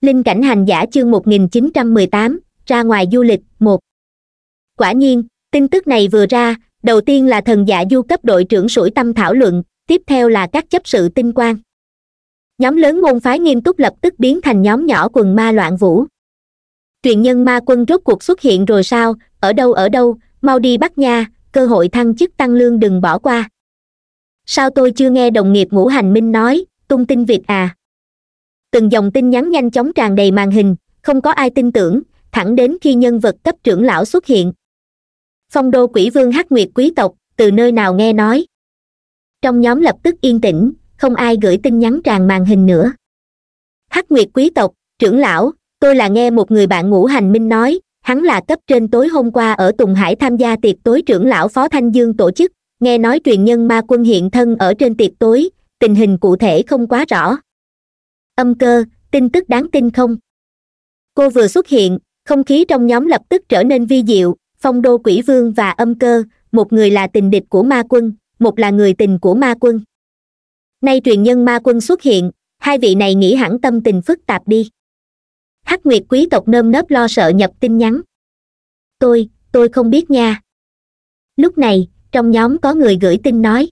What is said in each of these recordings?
linh cảnh hành giả chương 1918, ra ngoài du lịch một quả nhiên tin tức này vừa ra đầu tiên là thần giả du cấp đội trưởng sủi tâm thảo luận tiếp theo là các chấp sự tinh quang nhóm lớn môn phái nghiêm túc lập tức biến thành nhóm nhỏ quần ma loạn vũ truyền nhân ma quân rốt cuộc xuất hiện rồi sao ở đâu ở đâu mau đi bắt nha cơ hội thăng chức tăng lương đừng bỏ qua sao tôi chưa nghe đồng nghiệp ngũ hành minh nói tung tin việc à từng dòng tin nhắn nhanh chóng tràn đầy màn hình không có ai tin tưởng thẳng đến khi nhân vật cấp trưởng lão xuất hiện phong đô quỷ vương hắc nguyệt quý tộc từ nơi nào nghe nói trong nhóm lập tức yên tĩnh không ai gửi tin nhắn tràn màn hình nữa hắc nguyệt quý tộc trưởng lão tôi là nghe một người bạn ngũ hành minh nói hắn là cấp trên tối hôm qua ở tùng hải tham gia tiệc tối trưởng lão phó thanh dương tổ chức nghe nói truyền nhân ma quân hiện thân ở trên tiệc tối tình hình cụ thể không quá rõ âm cơ tin tức đáng tin không cô vừa xuất hiện không khí trong nhóm lập tức trở nên vi diệu phong đô quỷ vương và âm cơ một người là tình địch của ma quân một là người tình của ma quân nay truyền nhân ma quân xuất hiện hai vị này nghĩ hẳn tâm tình phức tạp đi hắc nguyệt quý tộc nơm nớp lo sợ nhập tin nhắn tôi tôi không biết nha lúc này trong nhóm có người gửi tin nói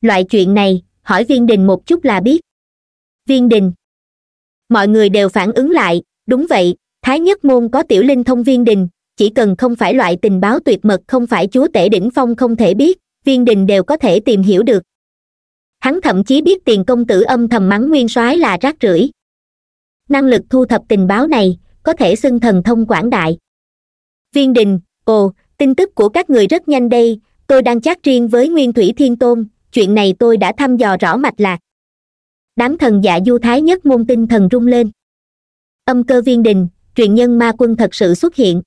loại chuyện này hỏi viên đình một chút là biết viên đình mọi người đều phản ứng lại đúng vậy thái nhất môn có tiểu linh thông viên đình chỉ cần không phải loại tình báo tuyệt mật không phải chúa tể đỉnh phong không thể biết viên đình đều có thể tìm hiểu được hắn thậm chí biết tiền công tử âm thầm mắng nguyên soái là rác rưởi năng lực thu thập tình báo này có thể xưng thần thông quảng đại viên đình ồ tin tức của các người rất nhanh đây tôi đang chat riêng với nguyên thủy thiên tôn chuyện này tôi đã thăm dò rõ mạch lạc đám thần dạ du thái nhất môn tinh thần rung lên âm cơ viên đình truyền nhân ma quân thật sự xuất hiện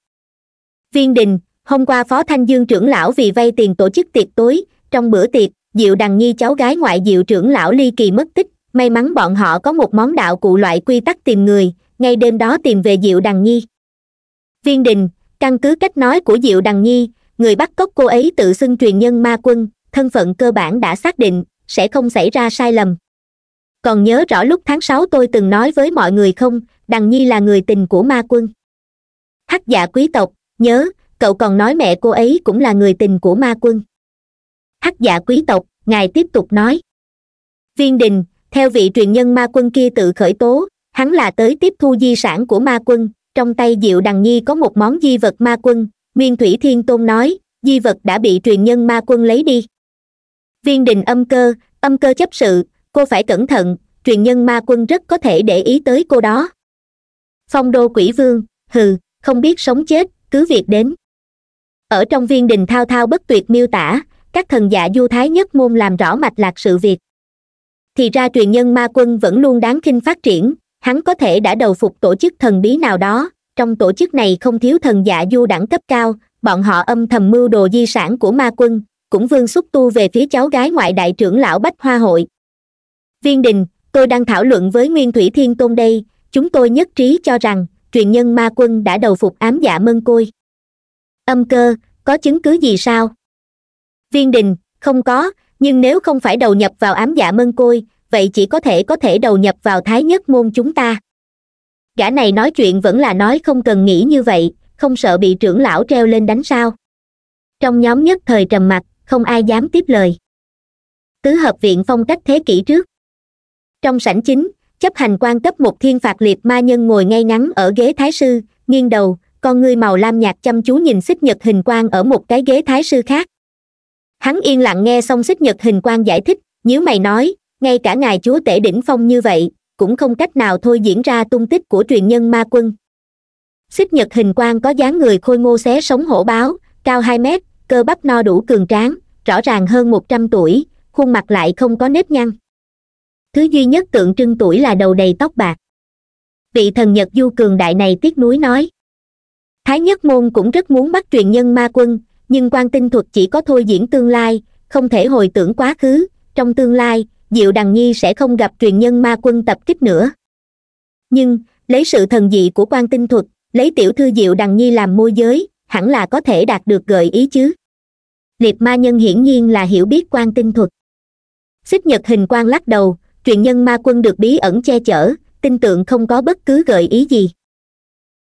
viên đình hôm qua phó thanh dương trưởng lão vì vay tiền tổ chức tiệc tối trong bữa tiệc diệu đằng nhi cháu gái ngoại diệu trưởng lão ly kỳ mất tích may mắn bọn họ có một món đạo cụ loại quy tắc tìm người ngay đêm đó tìm về diệu đằng nhi viên đình căn cứ cách nói của diệu đằng nhi người bắt cóc cô ấy tự xưng truyền nhân ma quân thân phận cơ bản đã xác định sẽ không xảy ra sai lầm còn nhớ rõ lúc tháng sáu tôi từng nói với mọi người không đằng nhi là người tình của ma quân hắc giả quý tộc nhớ cậu còn nói mẹ cô ấy cũng là người tình của ma quân hắc giả quý tộc ngài tiếp tục nói viên đình theo vị truyền nhân ma quân kia tự khởi tố hắn là tới tiếp thu di sản của ma quân trong tay diệu đằng nhi có một món di vật ma quân nguyên thủy thiên tôn nói di vật đã bị truyền nhân ma quân lấy đi viên đình âm cơ âm cơ chấp sự cô phải cẩn thận truyền nhân ma quân rất có thể để ý tới cô đó phong đô quỷ vương hừ không biết sống chết cứ việc đến ở trong viên đình thao thao bất tuyệt miêu tả các thần dạ du thái nhất môn làm rõ mạch lạc sự việc thì ra truyền nhân ma quân vẫn luôn đáng khinh phát triển hắn có thể đã đầu phục tổ chức thần bí nào đó trong tổ chức này không thiếu thần dạ du đẳng cấp cao bọn họ âm thầm mưu đồ di sản của ma quân cũng vương xúc tu về phía cháu gái ngoại đại trưởng lão bách hoa hội tiên đình tôi đang thảo luận với nguyên thủy thiên tôn đây chúng tôi nhất trí cho rằng truyền nhân ma quân đã đầu phục ám dạ mân côi âm cơ có chứng cứ gì sao viên đình không có nhưng nếu không phải đầu nhập vào ám dạ mân côi vậy chỉ có thể có thể đầu nhập vào thái nhất môn chúng ta gã này nói chuyện vẫn là nói không cần nghĩ như vậy không sợ bị trưởng lão treo lên đánh sao trong nhóm nhất thời trầm mặc không ai dám tiếp lời tứ hợp viện phong cách thế kỷ trước trong sảnh chính chấp hành quan cấp một thiên phạt liệt ma nhân ngồi ngay ngắn ở ghế thái sư nghiêng đầu con ngươi màu lam nhạt chăm chú nhìn xích nhật hình quang ở một cái ghế thái sư khác hắn yên lặng nghe xong xích nhật hình quang giải thích nhíu mày nói ngay cả ngài chúa tể đỉnh phong như vậy cũng không cách nào thôi diễn ra tung tích của truyền nhân ma quân xích nhật hình quang có dáng người khôi ngô xé sống hổ báo cao hai mét cơ bắp no đủ cường tráng rõ ràng hơn một trăm tuổi khuôn mặt lại không có nếp nhăn thứ duy nhất tượng trưng tuổi là đầu đầy tóc bạc vị thần nhật du cường đại này tiếc nuối nói thái nhất môn cũng rất muốn bắt truyền nhân ma quân nhưng quan tinh thuật chỉ có thôi diễn tương lai không thể hồi tưởng quá khứ trong tương lai diệu đằng nhi sẽ không gặp truyền nhân ma quân tập kích nữa nhưng lấy sự thần dị của quan tinh thuật lấy tiểu thư diệu đằng nhi làm môi giới hẳn là có thể đạt được gợi ý chứ liệt ma nhân hiển nhiên là hiểu biết quan tinh thuật xích nhật hình quan lắc đầu truyền nhân ma quân được bí ẩn che chở tin tưởng không có bất cứ gợi ý gì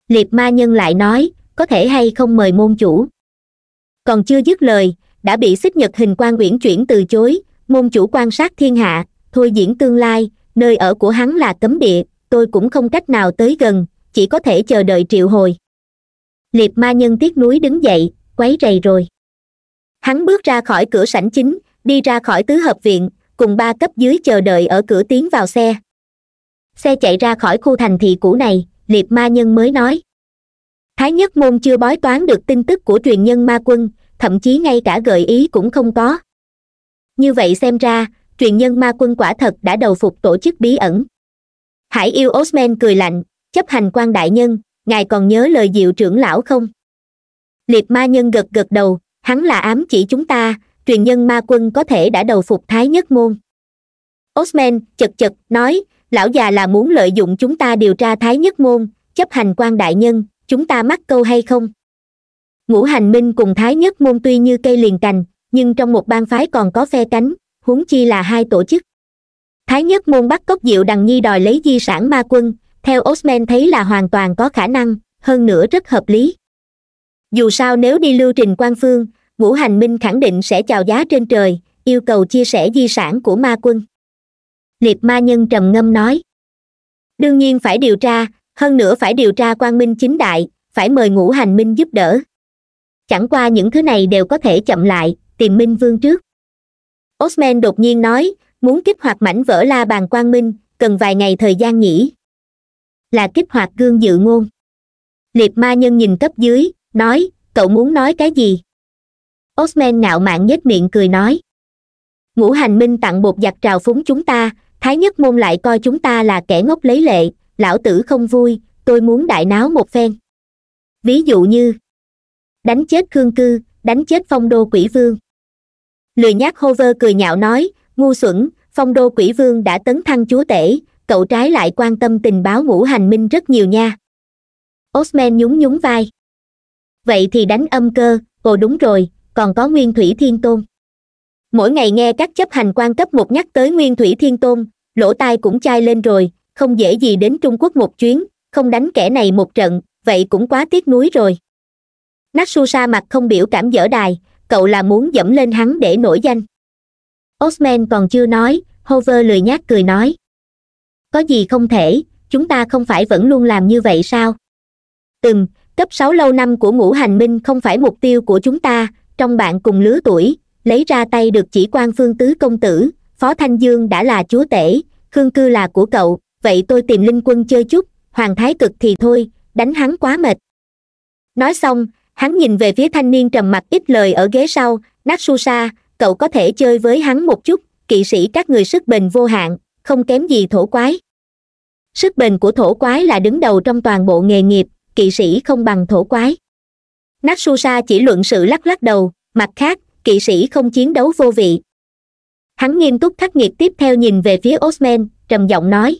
liệt ma nhân lại nói có thể hay không mời môn chủ còn chưa dứt lời đã bị xích nhật hình quan uyển chuyển từ chối môn chủ quan sát thiên hạ thôi diễn tương lai nơi ở của hắn là cấm địa tôi cũng không cách nào tới gần chỉ có thể chờ đợi triệu hồi liệt ma nhân tiếc núi đứng dậy quấy rầy rồi hắn bước ra khỏi cửa sảnh chính đi ra khỏi tứ hợp viện cùng ba cấp dưới chờ đợi ở cửa tiến vào xe xe chạy ra khỏi khu thành thị cũ này liệt ma nhân mới nói thái nhất môn chưa bói toán được tin tức của truyền nhân ma quân thậm chí ngay cả gợi ý cũng không có như vậy xem ra truyền nhân ma quân quả thật đã đầu phục tổ chức bí ẩn hải yêu osman cười lạnh chấp hành quan đại nhân ngài còn nhớ lời diệu trưởng lão không liệt ma nhân gật gật đầu hắn là ám chỉ chúng ta truyền nhân ma quân có thể đã đầu phục thái nhất môn osman chật chật nói lão già là muốn lợi dụng chúng ta điều tra thái nhất môn chấp hành quan đại nhân chúng ta mắc câu hay không ngũ hành minh cùng thái nhất môn tuy như cây liền cành nhưng trong một bang phái còn có phe cánh huống chi là hai tổ chức thái nhất môn bắt cốc diệu đằng nhi đòi lấy di sản ma quân theo osman thấy là hoàn toàn có khả năng hơn nữa rất hợp lý dù sao nếu đi lưu trình quan phương ngũ hành minh khẳng định sẽ chào giá trên trời yêu cầu chia sẻ di sản của ma quân liệt ma nhân trầm ngâm nói đương nhiên phải điều tra hơn nữa phải điều tra quan minh chính đại phải mời ngũ hành minh giúp đỡ chẳng qua những thứ này đều có thể chậm lại tìm minh vương trước osman đột nhiên nói muốn kích hoạt mảnh vỡ la bàn Quan minh cần vài ngày thời gian nhỉ là kích hoạt gương dự ngôn liệt ma nhân nhìn cấp dưới nói cậu muốn nói cái gì osman ngạo mạn nhếch miệng cười nói ngũ hành minh tặng bột giặc trào phúng chúng ta thái nhất môn lại coi chúng ta là kẻ ngốc lấy lệ lão tử không vui tôi muốn đại náo một phen ví dụ như đánh chết khương cư đánh chết phong đô quỷ vương lười nhác hover cười nhạo nói ngu xuẩn phong đô quỷ vương đã tấn thăng chúa tể cậu trái lại quan tâm tình báo ngũ hành minh rất nhiều nha osman nhún nhún vai vậy thì đánh âm cơ ồ đúng rồi còn có nguyên thủy thiên tôn mỗi ngày nghe các chấp hành quan cấp một nhắc tới nguyên thủy thiên tôn lỗ tai cũng chai lên rồi không dễ gì đến trung quốc một chuyến không đánh kẻ này một trận vậy cũng quá tiếc nuối rồi natsusa mặt không biểu cảm dở đài cậu là muốn dẫm lên hắn để nổi danh osman còn chưa nói hover lười nhát cười nói có gì không thể chúng ta không phải vẫn luôn làm như vậy sao từng cấp sáu lâu năm của ngũ hành minh không phải mục tiêu của chúng ta trong bạn cùng lứa tuổi lấy ra tay được chỉ quan phương tứ công tử phó thanh dương đã là chúa tể khương cư là của cậu vậy tôi tìm linh quân chơi chút hoàng thái cực thì thôi đánh hắn quá mệt nói xong hắn nhìn về phía thanh niên trầm mặc ít lời ở ghế sau natsusa cậu có thể chơi với hắn một chút kỵ sĩ các người sức bền vô hạn không kém gì thổ quái sức bền của thổ quái là đứng đầu trong toàn bộ nghề nghiệp kỵ sĩ không bằng thổ quái natsusa chỉ luận sự lắc lắc đầu mặt khác kỵ sĩ không chiến đấu vô vị hắn nghiêm túc khắc nghiệt tiếp theo nhìn về phía osman trầm giọng nói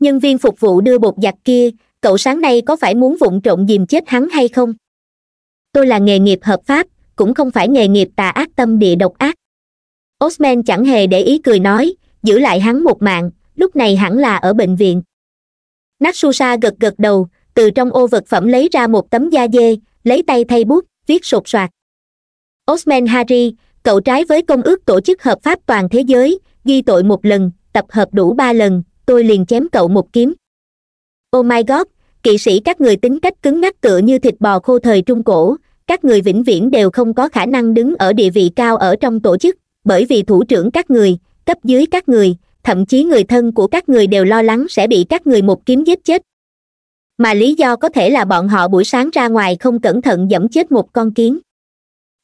nhân viên phục vụ đưa bột giặt kia cậu sáng nay có phải muốn vụng trộn dìm chết hắn hay không tôi là nghề nghiệp hợp pháp cũng không phải nghề nghiệp tà ác tâm địa độc ác osman chẳng hề để ý cười nói giữ lại hắn một mạng lúc này hẳn là ở bệnh viện natsusa gật gật đầu từ trong ô vật phẩm lấy ra một tấm da dê lấy tay thay bút viết sột soạt osman harry cậu trái với công ước tổ chức hợp pháp toàn thế giới ghi tội một lần tập hợp đủ ba lần tôi liền chém cậu một kiếm oh my god kỵ sĩ các người tính cách cứng ngắc tựa như thịt bò khô thời trung cổ các người vĩnh viễn đều không có khả năng đứng ở địa vị cao ở trong tổ chức bởi vì thủ trưởng các người cấp dưới các người thậm chí người thân của các người đều lo lắng sẽ bị các người một kiếm giết chết mà lý do có thể là bọn họ buổi sáng ra ngoài không cẩn thận dẫm chết một con kiến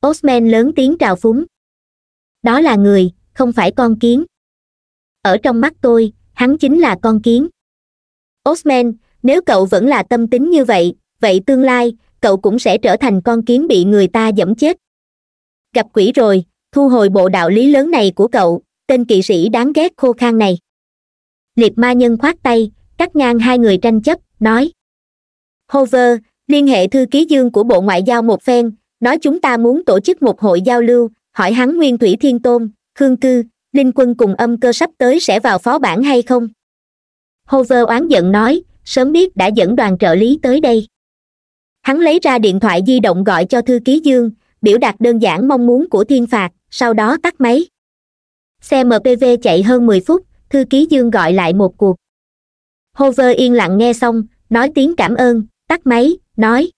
osman lớn tiếng trào phúng đó là người không phải con kiến ở trong mắt tôi hắn chính là con kiến osman nếu cậu vẫn là tâm tính như vậy vậy tương lai cậu cũng sẽ trở thành con kiến bị người ta dẫm chết gặp quỷ rồi thu hồi bộ đạo lý lớn này của cậu tên kỵ sĩ đáng ghét khô khan này liệt ma nhân khoát tay cắt ngang hai người tranh chấp nói hover liên hệ thư ký dương của bộ ngoại giao một phen nói chúng ta muốn tổ chức một hội giao lưu hỏi hắn nguyên thủy thiên tôn khương cư linh quân cùng âm cơ sắp tới sẽ vào phó bản hay không hover oán giận nói sớm biết đã dẫn đoàn trợ lý tới đây hắn lấy ra điện thoại di động gọi cho thư ký dương biểu đạt đơn giản mong muốn của thiên phạt sau đó tắt máy xe mpv chạy hơn mười phút thư ký dương gọi lại một cuộc hover yên lặng nghe xong nói tiếng cảm ơn tắt máy nói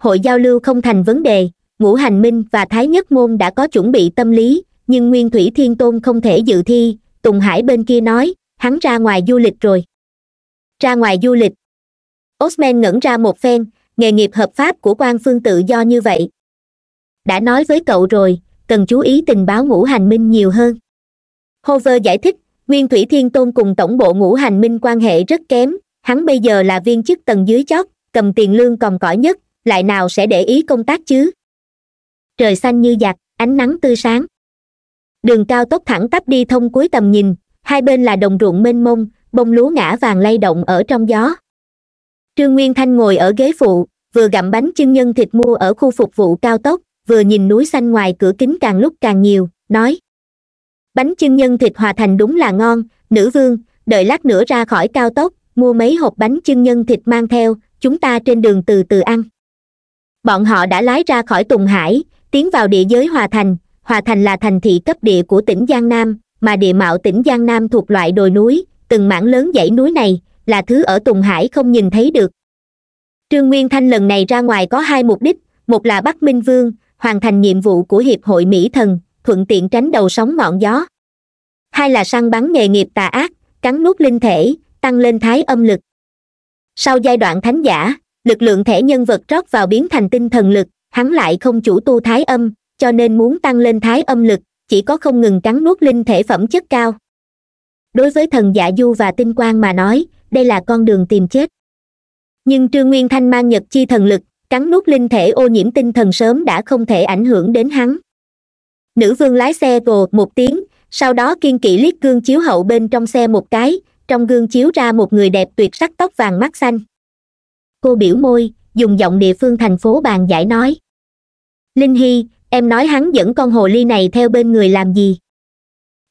hội giao lưu không thành vấn đề ngũ hành minh và thái nhất môn đã có chuẩn bị tâm lý nhưng nguyên thủy thiên tôn không thể dự thi tùng hải bên kia nói hắn ra ngoài du lịch rồi ra ngoài du lịch osman ngẩn ra một phen nghề nghiệp hợp pháp của quan phương tự do như vậy đã nói với cậu rồi cần chú ý tình báo ngũ hành minh nhiều hơn hover giải thích nguyên thủy thiên tôn cùng tổng bộ ngũ hành minh quan hệ rất kém hắn bây giờ là viên chức tầng dưới chót cầm tiền lương còn cỏi nhất lại nào sẽ để ý công tác chứ trời xanh như giặt ánh nắng tươi sáng đường cao tốc thẳng tắp đi thông cuối tầm nhìn hai bên là đồng ruộng mênh mông bông lúa ngã vàng lay động ở trong gió trương nguyên thanh ngồi ở ghế phụ vừa gặm bánh chưng nhân thịt mua ở khu phục vụ cao tốc vừa nhìn núi xanh ngoài cửa kính càng lúc càng nhiều nói bánh chưng nhân thịt hòa thành đúng là ngon nữ vương đợi lát nữa ra khỏi cao tốc mua mấy hộp bánh chưng nhân thịt mang theo chúng ta trên đường từ từ ăn bọn họ đã lái ra khỏi tùng hải tiến vào địa giới hòa thành hòa thành là thành thị cấp địa của tỉnh giang nam mà địa mạo tỉnh giang nam thuộc loại đồi núi từng mảng lớn dãy núi này là thứ ở tùng hải không nhìn thấy được trương nguyên thanh lần này ra ngoài có hai mục đích một là bắt minh vương hoàn thành nhiệm vụ của hiệp hội mỹ thần thuận tiện tránh đầu sóng ngọn gió hai là săn bắn nghề nghiệp tà ác cắn nuốt linh thể tăng lên thái âm lực sau giai đoạn thánh giả lực lượng thẻ nhân vật rót vào biến thành tinh thần lực hắn lại không chủ tu thái âm cho nên muốn tăng lên thái âm lực chỉ có không ngừng cắn nuốt linh thể phẩm chất cao đối với thần giả du và tinh quang mà nói đây là con đường tìm chết nhưng trương nguyên thanh mang nhật chi thần lực cắn nuốt linh thể ô nhiễm tinh thần sớm đã không thể ảnh hưởng đến hắn nữ vương lái xe gồ một tiếng sau đó kiên kỵ liếc gương chiếu hậu bên trong xe một cái trong gương chiếu ra một người đẹp tuyệt sắc tóc vàng mắt xanh cô biểu môi dùng giọng địa phương thành phố bàn giải nói linh hy em nói hắn dẫn con hồ ly này theo bên người làm gì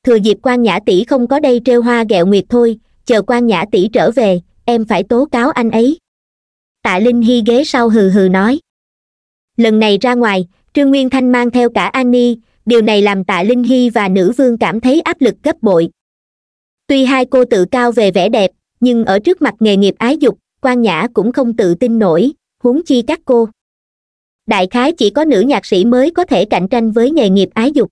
thừa dịp quan nhã tỷ không có đây trêu hoa ghẹo nguyệt thôi chờ quan nhã tỷ trở về em phải tố cáo anh ấy tạ linh hy ghế sau hừ hừ nói lần này ra ngoài trương nguyên thanh mang theo cả an ni điều này làm tạ linh hy và nữ vương cảm thấy áp lực gấp bội tuy hai cô tự cao về vẻ đẹp nhưng ở trước mặt nghề nghiệp ái dục quan nhã cũng không tự tin nổi huống chi các cô đại khái chỉ có nữ nhạc sĩ mới có thể cạnh tranh với nghề nghiệp ái dục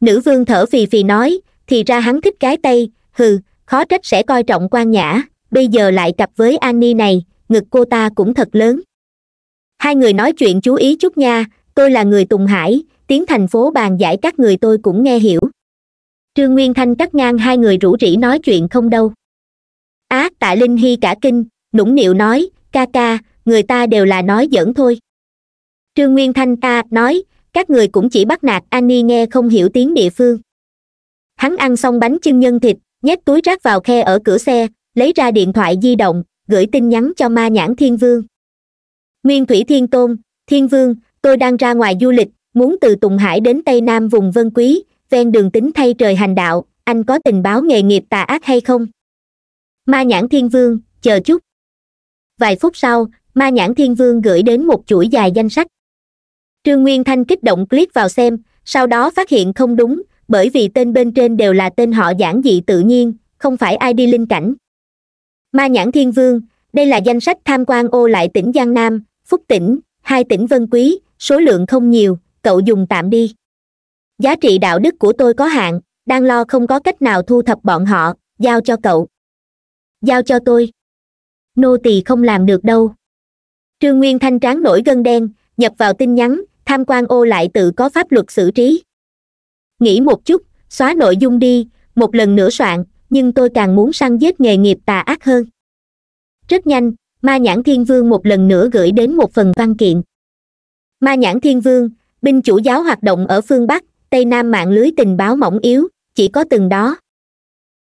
nữ vương thở phì phì nói thì ra hắn thích cái tây hừ khó trách sẽ coi trọng quan nhã bây giờ lại cặp với annie này ngực cô ta cũng thật lớn hai người nói chuyện chú ý chút nha tôi là người tùng hải tiếng thành phố bàn giải các người tôi cũng nghe hiểu trương nguyên thanh cắt ngang hai người rủ rỉ nói chuyện không đâu á à, tạ linh hy cả kinh nũng nịu nói ca ca người ta đều là nói giỡn thôi trương nguyên thanh ta nói các người cũng chỉ bắt nạt annie nghe không hiểu tiếng địa phương hắn ăn xong bánh chưng nhân thịt nhét túi rác vào khe ở cửa xe lấy ra điện thoại di động gửi tin nhắn cho ma nhãn thiên vương nguyên thủy thiên tôn thiên vương tôi đang ra ngoài du lịch muốn từ tùng hải đến tây nam vùng vân quý ven đường tính thay trời hành đạo anh có tình báo nghề nghiệp tà ác hay không ma nhãn thiên vương chờ chút vài phút sau ma nhãn thiên vương gửi đến một chuỗi dài danh sách trương nguyên thanh kích động click vào xem sau đó phát hiện không đúng bởi vì tên bên trên đều là tên họ giản dị tự nhiên không phải ai đi linh cảnh ma nhãn thiên vương đây là danh sách tham quan ô lại tỉnh giang nam phúc tỉnh hai tỉnh vân quý số lượng không nhiều cậu dùng tạm đi giá trị đạo đức của tôi có hạn đang lo không có cách nào thu thập bọn họ giao cho cậu giao cho tôi nô tỳ không làm được đâu trương nguyên thanh tráng nổi gân đen nhập vào tin nhắn tham quan ô lại tự có pháp luật xử trí nghĩ một chút xóa nội dung đi một lần nữa soạn nhưng tôi càng muốn săn giết nghề nghiệp tà ác hơn rất nhanh ma nhãn thiên vương một lần nữa gửi đến một phần văn kiện ma nhãn thiên vương binh chủ giáo hoạt động ở phương bắc tây nam mạng lưới tình báo mỏng yếu chỉ có từng đó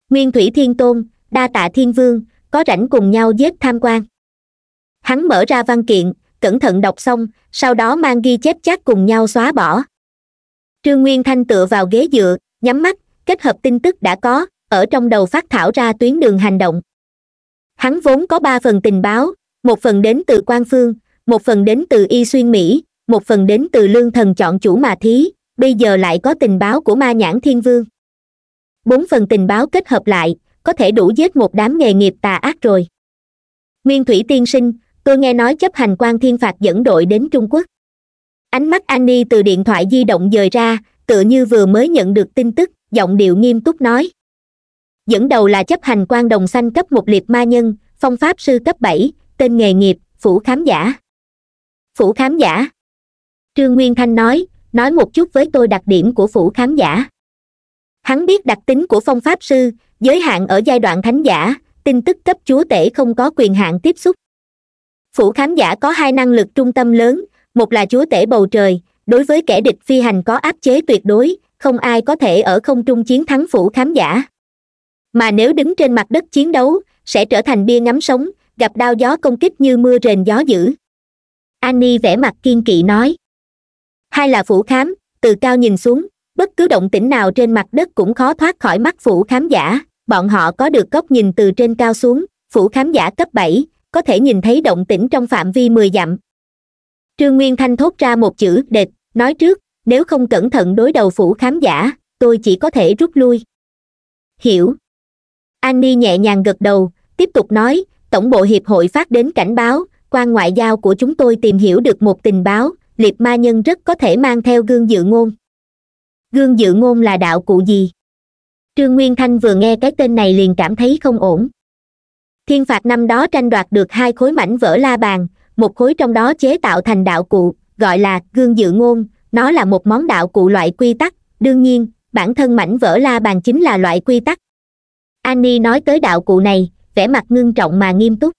nguyên thủy thiên tôn đa tạ thiên vương có rảnh cùng nhau giết tham quan hắn mở ra văn kiện cẩn thận đọc xong sau đó mang ghi chép chắc cùng nhau xóa bỏ trương nguyên thanh tựa vào ghế dựa nhắm mắt kết hợp tin tức đã có ở trong đầu phát thảo ra tuyến đường hành động hắn vốn có ba phần tình báo một phần đến từ quan phương một phần đến từ y xuyên mỹ một phần đến từ lương thần chọn chủ mà thí bây giờ lại có tình báo của ma nhãn thiên vương bốn phần tình báo kết hợp lại có thể đủ giết một đám nghề nghiệp tà ác rồi nguyên thủy tiên sinh tôi nghe nói chấp hành quan thiên phạt dẫn đội đến trung quốc ánh mắt annie từ điện thoại di động dời ra tựa như vừa mới nhận được tin tức giọng điệu nghiêm túc nói dẫn đầu là chấp hành quan đồng xanh cấp một liệt ma nhân phong pháp sư cấp bảy tên nghề nghiệp phủ khám giả phủ khám giả trương nguyên thanh nói nói một chút với tôi đặc điểm của phủ khán giả hắn biết đặc tính của phong pháp sư giới hạn ở giai đoạn thánh giả tin tức cấp chúa tể không có quyền hạn tiếp xúc phủ khám giả có hai năng lực trung tâm lớn một là chúa tể bầu trời đối với kẻ địch phi hành có áp chế tuyệt đối không ai có thể ở không trung chiến thắng phủ khám giả mà nếu đứng trên mặt đất chiến đấu sẽ trở thành bia ngắm sống gặp đao gió công kích như mưa rền gió dữ annie vẻ mặt kiên kỵ nói hai là phủ khám từ cao nhìn xuống bất cứ động tĩnh nào trên mặt đất cũng khó thoát khỏi mắt phủ khám giả bọn họ có được góc nhìn từ trên cao xuống phủ khám giả cấp bảy có thể nhìn thấy động tĩnh trong phạm vi mười dặm trương nguyên thanh thốt ra một chữ địch nói trước nếu không cẩn thận đối đầu phủ khám giả tôi chỉ có thể rút lui hiểu annie nhẹ nhàng gật đầu tiếp tục nói tổng bộ hiệp hội phát đến cảnh báo quan ngoại giao của chúng tôi tìm hiểu được một tình báo liệt ma nhân rất có thể mang theo gương dự ngôn gương dự ngôn là đạo cụ gì trương nguyên thanh vừa nghe cái tên này liền cảm thấy không ổn thiên phạt năm đó tranh đoạt được hai khối mảnh vỡ la bàn một khối trong đó chế tạo thành đạo cụ gọi là gương dự ngôn nó là một món đạo cụ loại quy tắc đương nhiên bản thân mảnh vỡ la bàn chính là loại quy tắc annie nói tới đạo cụ này vẻ mặt ngưng trọng mà nghiêm túc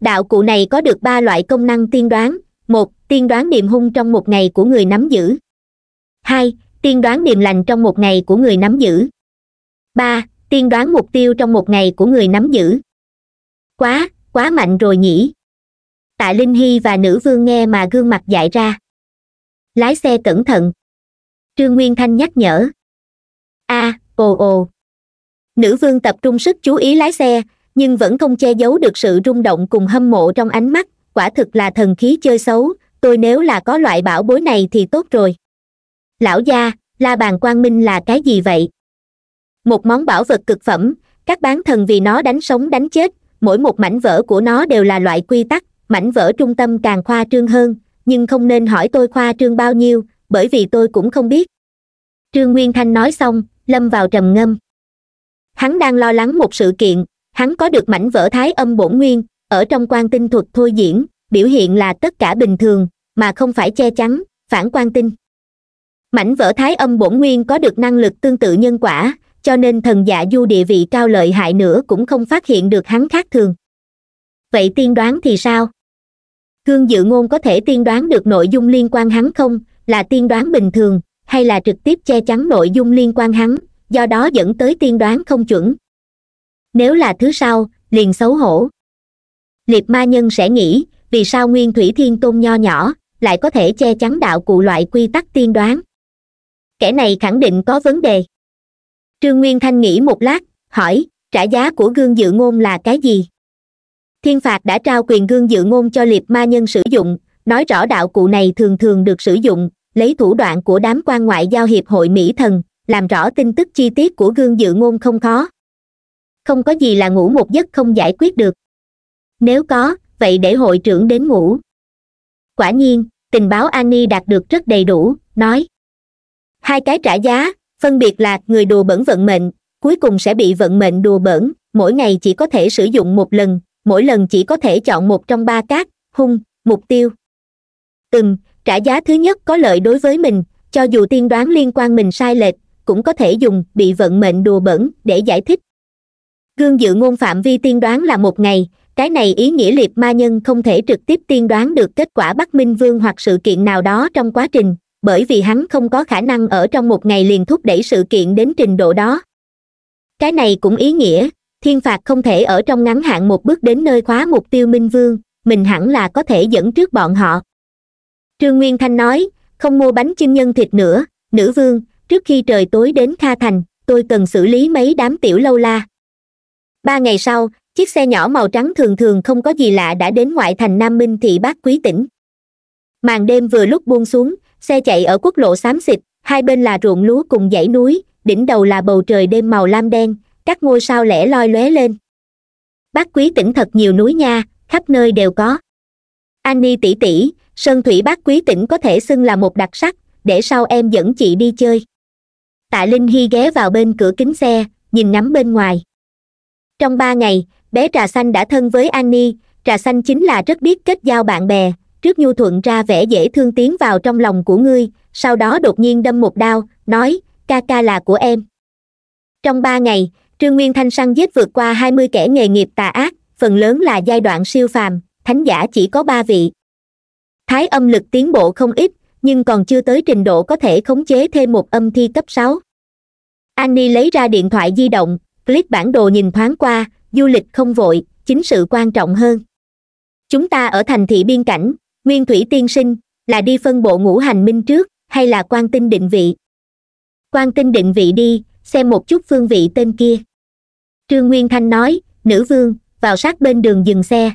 đạo cụ này có được ba loại công năng tiên đoán một tiên đoán niềm hung trong một ngày của người nắm giữ hai tiên đoán niềm lành trong một ngày của người nắm giữ ba tiên đoán mục tiêu trong một ngày của người nắm giữ quá quá mạnh rồi nhỉ tạ linh hy và nữ vương nghe mà gương mặt dại ra lái xe cẩn thận trương nguyên thanh nhắc nhở a à, ồ ồ nữ vương tập trung sức chú ý lái xe nhưng vẫn không che giấu được sự rung động cùng hâm mộ trong ánh mắt quả thực là thần khí chơi xấu tôi nếu là có loại bảo bối này thì tốt rồi lão gia la bàn quang minh là cái gì vậy một món bảo vật cực phẩm các bán thần vì nó đánh sống đánh chết mỗi một mảnh vỡ của nó đều là loại quy tắc mảnh vỡ trung tâm càng khoa trương hơn nhưng không nên hỏi tôi khoa trương bao nhiêu bởi vì tôi cũng không biết trương nguyên thanh nói xong lâm vào trầm ngâm hắn đang lo lắng một sự kiện hắn có được mảnh vỡ thái âm bổn nguyên ở trong quan tinh thuật thôi diễn biểu hiện là tất cả bình thường mà không phải che chắn phản quan tinh mảnh vỡ thái âm bổn nguyên có được năng lực tương tự nhân quả cho nên thần dạ du địa vị cao lợi hại nữa cũng không phát hiện được hắn khác thường vậy tiên đoán thì sao hương dự ngôn có thể tiên đoán được nội dung liên quan hắn không là tiên đoán bình thường hay là trực tiếp che chắn nội dung liên quan hắn do đó dẫn tới tiên đoán không chuẩn nếu là thứ sau liền xấu hổ liệt ma nhân sẽ nghĩ vì sao nguyên thủy thiên tôn nho nhỏ lại có thể che chắn đạo cụ loại quy tắc tiên đoán kẻ này khẳng định có vấn đề trương nguyên thanh nghĩ một lát hỏi trả giá của gương dự ngôn là cái gì thiên phạt đã trao quyền gương dự ngôn cho liệt ma nhân sử dụng nói rõ đạo cụ này thường thường được sử dụng lấy thủ đoạn của đám quan ngoại giao hiệp hội mỹ thần làm rõ tin tức chi tiết của gương dự ngôn không khó không có gì là ngủ một giấc không giải quyết được nếu có vậy để hội trưởng đến ngủ quả nhiên tình báo annie đạt được rất đầy đủ nói hai cái trả giá phân biệt là người đùa bẩn vận mệnh cuối cùng sẽ bị vận mệnh đùa bẩn mỗi ngày chỉ có thể sử dụng một lần mỗi lần chỉ có thể chọn một trong ba cát hung mục tiêu ừm trả giá thứ nhất có lợi đối với mình cho dù tiên đoán liên quan mình sai lệch cũng có thể dùng bị vận mệnh đùa bẩn để giải thích gương dự ngôn phạm vi tiên đoán là một ngày cái này ý nghĩa liệt ma nhân không thể trực tiếp tiên đoán được kết quả bắc minh vương hoặc sự kiện nào đó trong quá trình bởi vì hắn không có khả năng ở trong một ngày liền thúc đẩy sự kiện đến trình độ đó cái này cũng ý nghĩa thiên phạt không thể ở trong ngắn hạn một bước đến nơi khóa mục tiêu minh vương mình hẳn là có thể dẫn trước bọn họ trương nguyên thanh nói không mua bánh chưng nhân thịt nữa nữ vương trước khi trời tối đến kha thành tôi cần xử lý mấy đám tiểu lâu la ba ngày sau chiếc xe nhỏ màu trắng thường thường không có gì lạ đã đến ngoại thành nam minh thị bác quý tỉnh màn đêm vừa lúc buông xuống xe chạy ở quốc lộ xám xịt hai bên là ruộng lúa cùng dãy núi đỉnh đầu là bầu trời đêm màu lam đen các ngôi sao lẻ loi lóe lên bác quý tỉnh thật nhiều núi nha khắp nơi đều có annie tỷ tỷ sơn thủy bác quý tỉnh có thể xưng là một đặc sắc để sau em dẫn chị đi chơi tạ linh hy ghé vào bên cửa kính xe nhìn ngắm bên ngoài trong ba ngày bé trà xanh đã thân với annie trà xanh chính là rất biết kết giao bạn bè trước nhu thuận ra vẻ dễ thương tiến vào trong lòng của ngươi sau đó đột nhiên đâm một đao nói ca ca là của em trong ba ngày trương nguyên thanh săn giết vượt qua hai mươi kẻ nghề nghiệp tà ác phần lớn là giai đoạn siêu phàm thánh giả chỉ có ba vị thái âm lực tiến bộ không ít nhưng còn chưa tới trình độ có thể khống chế thêm một âm thi cấp sáu annie lấy ra điện thoại di động click bản đồ nhìn thoáng qua du lịch không vội chính sự quan trọng hơn chúng ta ở thành thị biên cảnh nguyên thủy tiên sinh là đi phân bộ ngũ hành minh trước hay là quan tinh định vị quan tinh định vị đi xem một chút phương vị tên kia trương nguyên thanh nói nữ vương vào sát bên đường dừng xe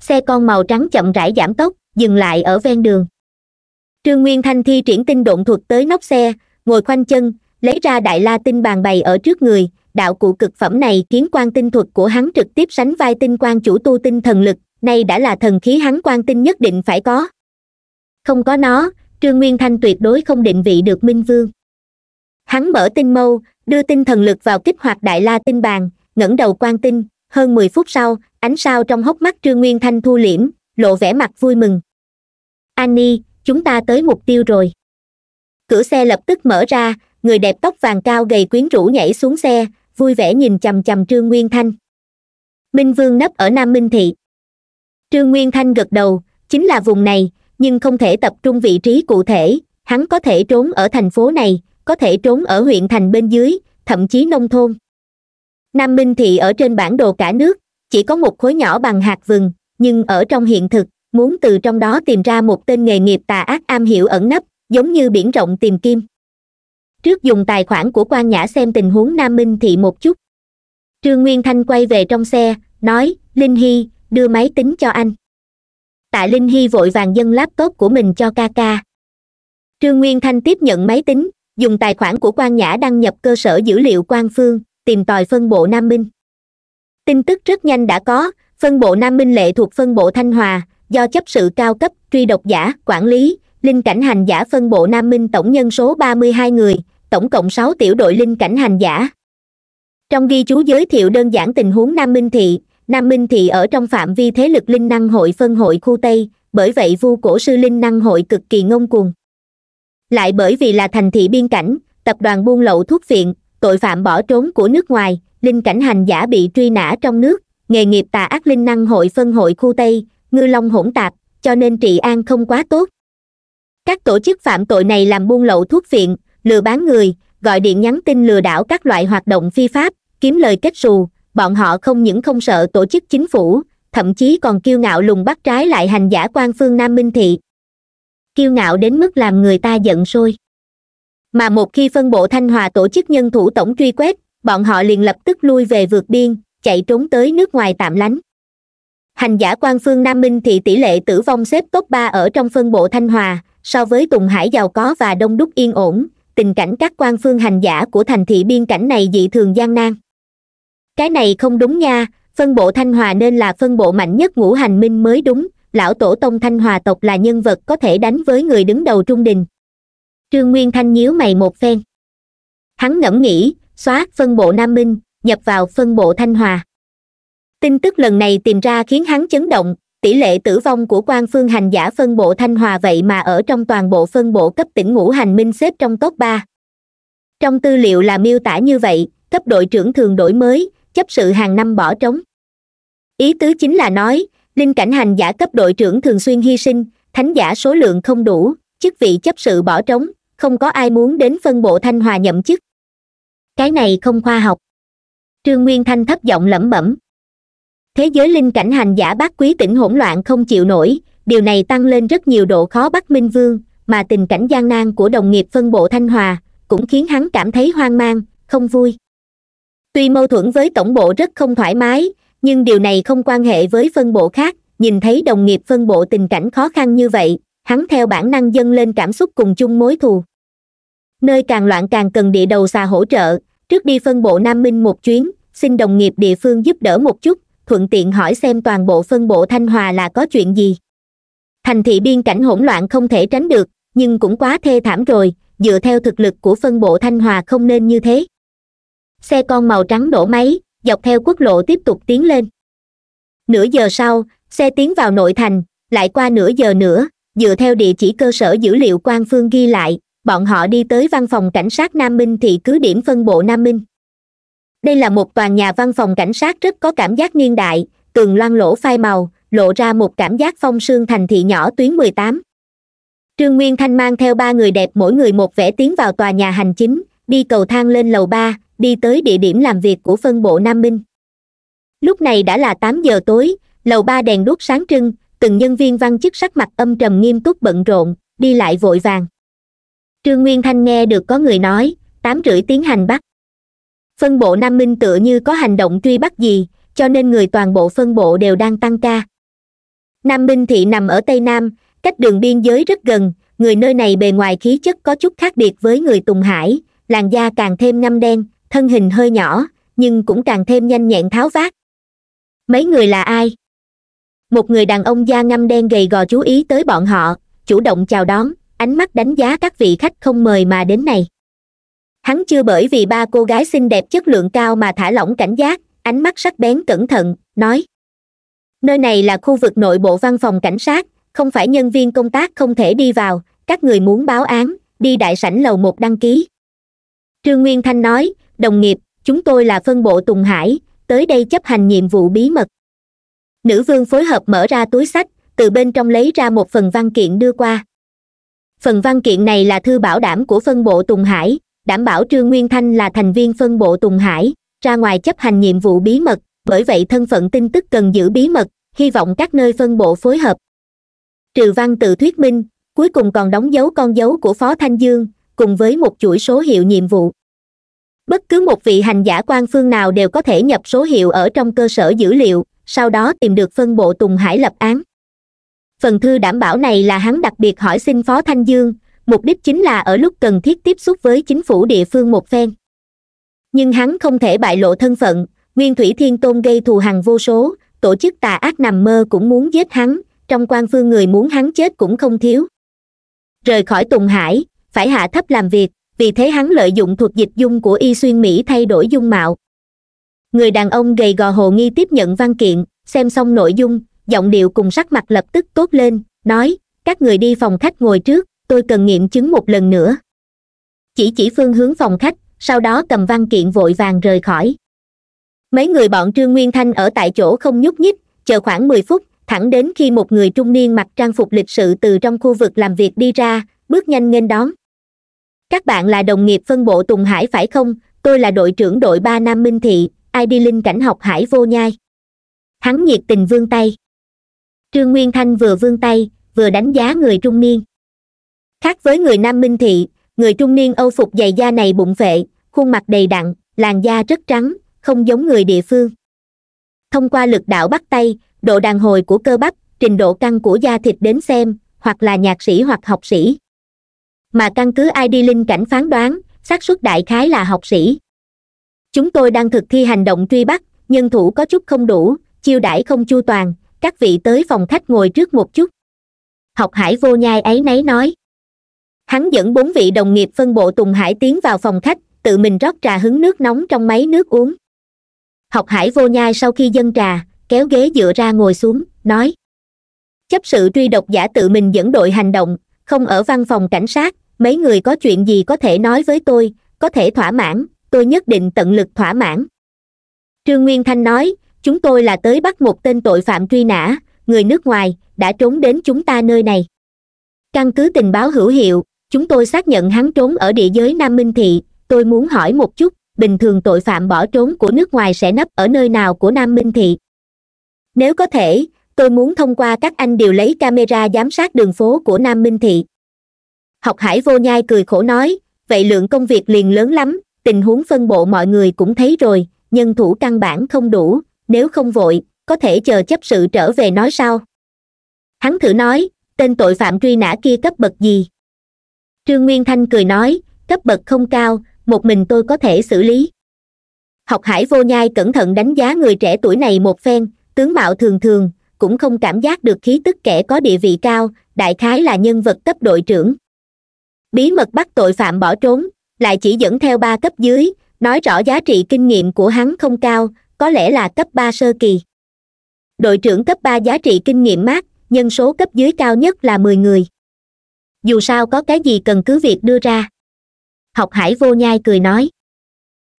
xe con màu trắng chậm rãi giảm tốc dừng lại ở ven đường trương nguyên thanh thi triển tinh độn thuật tới nóc xe ngồi khoanh chân lấy ra đại la tinh bàn bày ở trước người đạo cụ cực phẩm này khiến quan tinh thuật của hắn trực tiếp sánh vai tinh quan chủ tu tinh thần lực này đã là thần khí hắn quan tinh nhất định phải có không có nó trương nguyên thanh tuyệt đối không định vị được minh vương hắn mở tinh mâu đưa tinh thần lực vào kích hoạt đại la tinh bàn ngẩng đầu quan tinh hơn mười phút sau ánh sao trong hốc mắt trương nguyên thanh thu liễm lộ vẻ mặt vui mừng annie chúng ta tới mục tiêu rồi cửa xe lập tức mở ra người đẹp tóc vàng cao gầy quyến rũ nhảy xuống xe vui vẻ nhìn chằm chằm trương nguyên thanh minh vương nấp ở nam minh thị trương nguyên thanh gật đầu chính là vùng này nhưng không thể tập trung vị trí cụ thể hắn có thể trốn ở thành phố này có thể trốn ở huyện thành bên dưới thậm chí nông thôn nam minh thị ở trên bản đồ cả nước chỉ có một khối nhỏ bằng hạt vừng nhưng ở trong hiện thực muốn từ trong đó tìm ra một tên nghề nghiệp tà ác am hiểu ẩn nấp giống như biển rộng tìm kim trước dùng tài khoản của quan nhã xem tình huống nam minh thị một chút trương nguyên thanh quay về trong xe nói linh hy đưa máy tính cho anh tạ linh hy vội vàng dâng laptop của mình cho ca ca trương nguyên thanh tiếp nhận máy tính dùng tài khoản của quan nhã đăng nhập cơ sở dữ liệu quan phương tìm tòi phân bộ nam minh tin tức rất nhanh đã có phân bộ nam minh lệ thuộc phân bộ thanh hòa do chấp sự cao cấp truy độc giả quản lý linh cảnh hành giả phân bộ nam minh tổng nhân số ba mươi hai người tổng cộng sáu tiểu đội linh cảnh hành giả trong ghi chú giới thiệu đơn giản tình huống nam minh thị nam minh thị ở trong phạm vi thế lực linh năng hội phân hội khu tây bởi vậy vu cổ sư linh năng hội cực kỳ ngông cuồng lại bởi vì là thành thị biên cảnh tập đoàn buôn lậu thuốc viện tội phạm bỏ trốn của nước ngoài linh cảnh hành giả bị truy nã trong nước nghề nghiệp tà ác linh năng hội phân hội khu tây ngư long hỗn tạp cho nên trị an không quá tốt các tổ chức phạm tội này làm buôn lậu thuốc viện lừa bán người gọi điện nhắn tin lừa đảo các loại hoạt động phi pháp kiếm lời kết xù bọn họ không những không sợ tổ chức chính phủ thậm chí còn kiêu ngạo lùng bắt trái lại hành giả quan phương nam minh thị kiêu ngạo đến mức làm người ta giận sôi mà một khi phân bộ thanh hòa tổ chức nhân thủ tổng truy quét bọn họ liền lập tức lui về vượt biên chạy trốn tới nước ngoài tạm lánh hành giả quan phương nam minh thị tỷ lệ tử vong xếp top ba ở trong phân bộ thanh hòa so với tùng hải giàu có và đông đúc yên ổn tình cảnh các quan phương hành giả của thành thị biên cảnh này dị thường gian nan cái này không đúng nha phân bộ thanh hòa nên là phân bộ mạnh nhất ngũ hành minh mới đúng lão tổ tông thanh hòa tộc là nhân vật có thể đánh với người đứng đầu trung đình trương nguyên thanh nhíu mày một phen hắn ngẫm nghĩ xóa phân bộ nam minh nhập vào phân bộ thanh hòa tin tức lần này tìm ra khiến hắn chấn động tỷ lệ tử vong của quan phương hành giả phân bộ Thanh Hòa vậy mà ở trong toàn bộ phân bộ cấp tỉnh ngũ hành minh xếp trong top 3. Trong tư liệu là miêu tả như vậy, cấp đội trưởng thường đổi mới, chấp sự hàng năm bỏ trống. Ý tứ chính là nói, linh cảnh hành giả cấp đội trưởng thường xuyên hy sinh, thánh giả số lượng không đủ, chức vị chấp sự bỏ trống, không có ai muốn đến phân bộ Thanh Hòa nhậm chức. Cái này không khoa học. Trương Nguyên Thanh thấp giọng lẩm bẩm thế giới linh cảnh hành giả bát quý tỉnh hỗn loạn không chịu nổi điều này tăng lên rất nhiều độ khó bắt minh vương mà tình cảnh gian nan của đồng nghiệp phân bộ thanh hòa cũng khiến hắn cảm thấy hoang mang không vui tuy mâu thuẫn với tổng bộ rất không thoải mái nhưng điều này không quan hệ với phân bộ khác nhìn thấy đồng nghiệp phân bộ tình cảnh khó khăn như vậy hắn theo bản năng dâng lên cảm xúc cùng chung mối thù nơi càng loạn càng cần địa đầu xà hỗ trợ trước đi phân bộ nam minh một chuyến xin đồng nghiệp địa phương giúp đỡ một chút thuận tiện hỏi xem toàn bộ phân bộ thanh hòa là có chuyện gì thành thị biên cảnh hỗn loạn không thể tránh được nhưng cũng quá thê thảm rồi dựa theo thực lực của phân bộ thanh hòa không nên như thế xe con màu trắng đổ máy dọc theo quốc lộ tiếp tục tiến lên nửa giờ sau xe tiến vào nội thành lại qua nửa giờ nữa dựa theo địa chỉ cơ sở dữ liệu quan phương ghi lại bọn họ đi tới văn phòng cảnh sát nam minh thị cứ điểm phân bộ nam minh đây là một tòa nhà văn phòng cảnh sát rất có cảm giác niên đại tường loang lỗ phai màu lộ ra một cảm giác phong sương thành thị nhỏ tuyến 18. trương nguyên thanh mang theo ba người đẹp mỗi người một vẻ tiến vào tòa nhà hành chính đi cầu thang lên lầu ba đi tới địa điểm làm việc của phân bộ nam minh lúc này đã là tám giờ tối lầu ba đèn đuốc sáng trưng từng nhân viên văn chức sắc mặt âm trầm nghiêm túc bận rộn đi lại vội vàng trương nguyên thanh nghe được có người nói tám rưỡi tiến hành bắt phân bộ nam minh tựa như có hành động truy bắt gì cho nên người toàn bộ phân bộ đều đang tăng ca nam minh thị nằm ở tây nam cách đường biên giới rất gần người nơi này bề ngoài khí chất có chút khác biệt với người tùng hải làn da càng thêm ngăm đen thân hình hơi nhỏ nhưng cũng càng thêm nhanh nhẹn tháo vát mấy người là ai một người đàn ông da ngăm đen gầy gò chú ý tới bọn họ chủ động chào đón ánh mắt đánh giá các vị khách không mời mà đến này hắn chưa bởi vì ba cô gái xinh đẹp chất lượng cao mà thả lỏng cảnh giác ánh mắt sắc bén cẩn thận nói nơi này là khu vực nội bộ văn phòng cảnh sát không phải nhân viên công tác không thể đi vào các người muốn báo án đi đại sảnh lầu một đăng ký trương nguyên thanh nói đồng nghiệp chúng tôi là phân bộ tùng hải tới đây chấp hành nhiệm vụ bí mật nữ vương phối hợp mở ra túi sách từ bên trong lấy ra một phần văn kiện đưa qua phần văn kiện này là thư bảo đảm của phân bộ tùng hải đảm bảo trương nguyên thanh là thành viên phân bộ tùng hải ra ngoài chấp hành nhiệm vụ bí mật bởi vậy thân phận tin tức cần giữ bí mật hy vọng các nơi phân bộ phối hợp trừ văn tự thuyết minh cuối cùng còn đóng dấu con dấu của phó thanh dương cùng với một chuỗi số hiệu nhiệm vụ bất cứ một vị hành giả quan phương nào đều có thể nhập số hiệu ở trong cơ sở dữ liệu sau đó tìm được phân bộ tùng hải lập án phần thư đảm bảo này là hắn đặc biệt hỏi xin phó thanh dương mục đích chính là ở lúc cần thiết tiếp xúc với chính phủ địa phương một phen nhưng hắn không thể bại lộ thân phận nguyên thủy thiên tôn gây thù hằn vô số tổ chức tà ác nằm mơ cũng muốn giết hắn trong quan phương người muốn hắn chết cũng không thiếu rời khỏi tùng hải phải hạ thấp làm việc vì thế hắn lợi dụng thuật dịch dung của y xuyên mỹ thay đổi dung mạo người đàn ông gầy gò hồ nghi tiếp nhận văn kiện xem xong nội dung giọng điệu cùng sắc mặt lập tức tốt lên nói các người đi phòng khách ngồi trước tôi cần nghiệm chứng một lần nữa chỉ chỉ phương hướng phòng khách sau đó cầm văn kiện vội vàng rời khỏi mấy người bọn trương nguyên thanh ở tại chỗ không nhúc nhích chờ khoảng mười phút thẳng đến khi một người trung niên mặc trang phục lịch sự từ trong khu vực làm việc đi ra bước nhanh nghênh đón các bạn là đồng nghiệp phân bộ tùng hải phải không tôi là đội trưởng đội ba nam minh thị ai đi linh cảnh học hải vô nhai hắn nhiệt tình vươn tay trương nguyên thanh vừa vươn tay vừa đánh giá người trung niên khác với người nam minh thị người trung niên âu phục dày da này bụng vệ khuôn mặt đầy đặn làn da rất trắng không giống người địa phương thông qua lực đạo bắt tay độ đàn hồi của cơ bắp trình độ căng của da thịt đến xem hoặc là nhạc sĩ hoặc học sĩ mà căn cứ id linh cảnh phán đoán xác suất đại khái là học sĩ chúng tôi đang thực thi hành động truy bắt nhân thủ có chút không đủ chiêu đãi không chu toàn các vị tới phòng khách ngồi trước một chút học hải vô nhai ấy nấy nói hắn dẫn bốn vị đồng nghiệp phân bộ tùng hải tiến vào phòng khách tự mình rót trà hứng nước nóng trong máy nước uống học hải vô nhai sau khi dân trà kéo ghế dựa ra ngồi xuống nói chấp sự truy độc giả tự mình dẫn đội hành động không ở văn phòng cảnh sát mấy người có chuyện gì có thể nói với tôi có thể thỏa mãn tôi nhất định tận lực thỏa mãn trương nguyên thanh nói chúng tôi là tới bắt một tên tội phạm truy nã người nước ngoài đã trốn đến chúng ta nơi này căn cứ tình báo hữu hiệu chúng tôi xác nhận hắn trốn ở địa giới nam minh thị tôi muốn hỏi một chút bình thường tội phạm bỏ trốn của nước ngoài sẽ nấp ở nơi nào của nam minh thị nếu có thể tôi muốn thông qua các anh điều lấy camera giám sát đường phố của nam minh thị học hải vô nhai cười khổ nói vậy lượng công việc liền lớn lắm tình huống phân bộ mọi người cũng thấy rồi nhân thủ căn bản không đủ nếu không vội có thể chờ chấp sự trở về nói sau hắn thử nói tên tội phạm truy nã kia cấp bậc gì trương nguyên thanh cười nói cấp bậc không cao một mình tôi có thể xử lý học hải vô nhai cẩn thận đánh giá người trẻ tuổi này một phen tướng mạo thường thường cũng không cảm giác được khí tức kẻ có địa vị cao đại khái là nhân vật cấp đội trưởng bí mật bắt tội phạm bỏ trốn lại chỉ dẫn theo ba cấp dưới nói rõ giá trị kinh nghiệm của hắn không cao có lẽ là cấp ba sơ kỳ đội trưởng cấp ba giá trị kinh nghiệm mát nhân số cấp dưới cao nhất là mười người dù sao có cái gì cần cứ việc đưa ra học hải vô nhai cười nói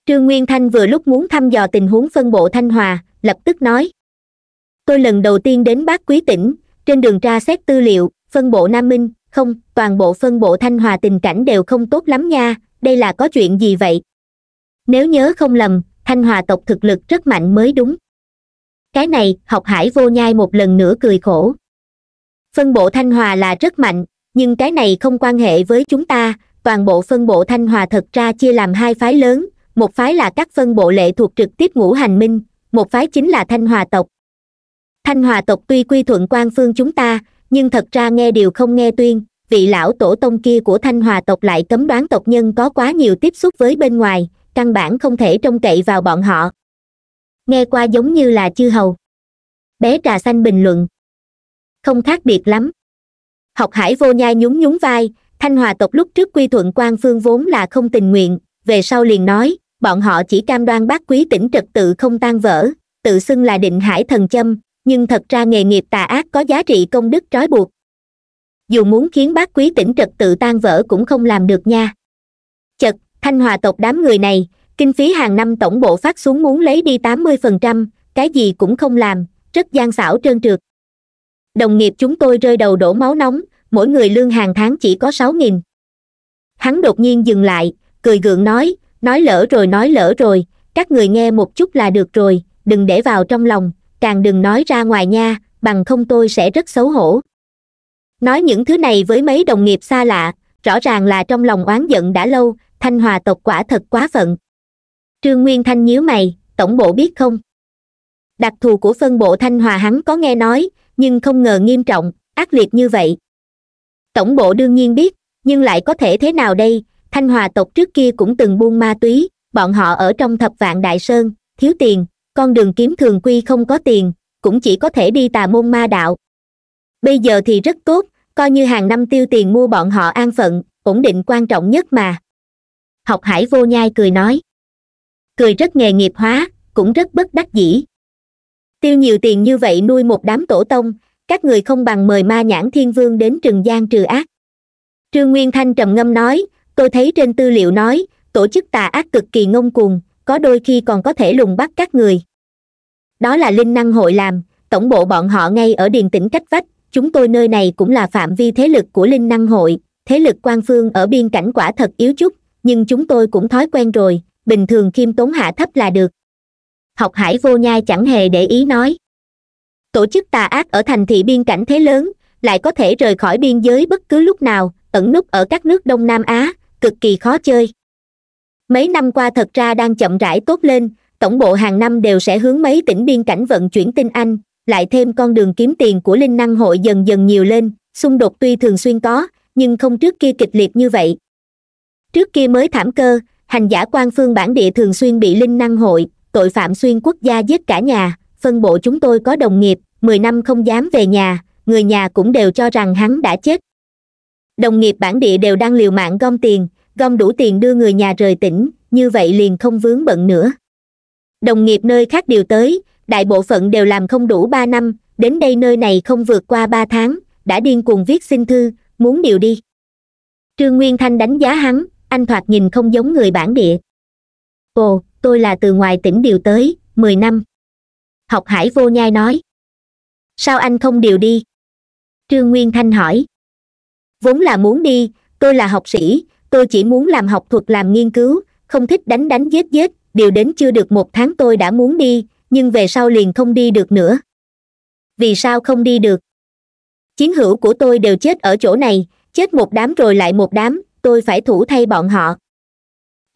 trương nguyên thanh vừa lúc muốn thăm dò tình huống phân bộ thanh hòa lập tức nói tôi lần đầu tiên đến bác quý tỉnh trên đường tra xét tư liệu phân bộ nam minh không toàn bộ phân bộ thanh hòa tình cảnh đều không tốt lắm nha đây là có chuyện gì vậy nếu nhớ không lầm thanh hòa tộc thực lực rất mạnh mới đúng cái này học hải vô nhai một lần nữa cười khổ phân bộ thanh hòa là rất mạnh nhưng cái này không quan hệ với chúng ta toàn bộ phân bộ thanh hòa thật ra chia làm hai phái lớn một phái là các phân bộ lệ thuộc trực tiếp ngũ hành minh một phái chính là thanh hòa tộc thanh hòa tộc tuy quy thuận quan phương chúng ta nhưng thật ra nghe điều không nghe tuyên vị lão tổ tông kia của thanh hòa tộc lại cấm đoán tộc nhân có quá nhiều tiếp xúc với bên ngoài căn bản không thể trông cậy vào bọn họ nghe qua giống như là chư hầu bé trà xanh bình luận không khác biệt lắm học hải vô nhai nhún nhún vai thanh hòa tộc lúc trước quy thuận quan phương vốn là không tình nguyện về sau liền nói bọn họ chỉ cam đoan bác quý tỉnh trật tự không tan vỡ tự xưng là định hải thần châm nhưng thật ra nghề nghiệp tà ác có giá trị công đức trói buộc dù muốn khiến bác quý tỉnh trật tự tan vỡ cũng không làm được nha chật thanh hòa tộc đám người này kinh phí hàng năm tổng bộ phát xuống muốn lấy đi tám mươi phần trăm cái gì cũng không làm rất gian xảo trơn trượt đồng nghiệp chúng tôi rơi đầu đổ máu nóng mỗi người lương hàng tháng chỉ có sáu nghìn hắn đột nhiên dừng lại cười gượng nói nói lỡ rồi nói lỡ rồi các người nghe một chút là được rồi đừng để vào trong lòng càng đừng nói ra ngoài nha bằng không tôi sẽ rất xấu hổ nói những thứ này với mấy đồng nghiệp xa lạ rõ ràng là trong lòng oán giận đã lâu thanh hòa tộc quả thật quá phận trương nguyên thanh nhíu mày tổng bộ biết không đặc thù của phân bộ thanh hòa hắn có nghe nói nhưng không ngờ nghiêm trọng ác liệt như vậy tổng bộ đương nhiên biết nhưng lại có thể thế nào đây thanh hòa tộc trước kia cũng từng buôn ma túy bọn họ ở trong thập vạn đại sơn thiếu tiền con đường kiếm thường quy không có tiền cũng chỉ có thể đi tà môn ma đạo bây giờ thì rất tốt coi như hàng năm tiêu tiền mua bọn họ an phận ổn định quan trọng nhất mà học hải vô nhai cười nói cười rất nghề nghiệp hóa cũng rất bất đắc dĩ tiêu nhiều tiền như vậy nuôi một đám tổ tông các người không bằng mời ma nhãn thiên vương đến trừng gian trừ ác trương nguyên thanh trầm ngâm nói tôi thấy trên tư liệu nói tổ chức tà ác cực kỳ ngông cuồng có đôi khi còn có thể lùng bắt các người đó là linh năng hội làm tổng bộ bọn họ ngay ở điền tỉnh cách vách chúng tôi nơi này cũng là phạm vi thế lực của linh năng hội thế lực quan phương ở biên cảnh quả thật yếu chút nhưng chúng tôi cũng thói quen rồi bình thường khiêm tốn hạ thấp là được học hải vô nhai chẳng hề để ý nói tổ chức tà ác ở thành thị biên cảnh thế lớn lại có thể rời khỏi biên giới bất cứ lúc nào ẩn núp ở các nước đông nam á cực kỳ khó chơi mấy năm qua thật ra đang chậm rãi tốt lên tổng bộ hàng năm đều sẽ hướng mấy tỉnh biên cảnh vận chuyển tin anh lại thêm con đường kiếm tiền của linh năng hội dần dần nhiều lên xung đột tuy thường xuyên có nhưng không trước kia kịch liệt như vậy trước kia mới thảm cơ hành giả quan phương bản địa thường xuyên bị linh năng hội tội phạm xuyên quốc gia giết cả nhà phân bộ chúng tôi có đồng nghiệp mười năm không dám về nhà người nhà cũng đều cho rằng hắn đã chết đồng nghiệp bản địa đều đang liều mạng gom tiền gom đủ tiền đưa người nhà rời tỉnh như vậy liền không vướng bận nữa đồng nghiệp nơi khác đều tới đại bộ phận đều làm không đủ ba năm đến đây nơi này không vượt qua ba tháng đã điên cuồng viết xin thư muốn điều đi trương nguyên thanh đánh giá hắn anh thoạt nhìn không giống người bản địa ồ tôi là từ ngoài tỉnh điều tới mười năm học hải vô nhai nói sao anh không điều đi trương nguyên thanh hỏi vốn là muốn đi tôi là học sĩ tôi chỉ muốn làm học thuật làm nghiên cứu không thích đánh đánh giết giết điều đến chưa được một tháng tôi đã muốn đi nhưng về sau liền không đi được nữa vì sao không đi được chiến hữu của tôi đều chết ở chỗ này chết một đám rồi lại một đám tôi phải thủ thay bọn họ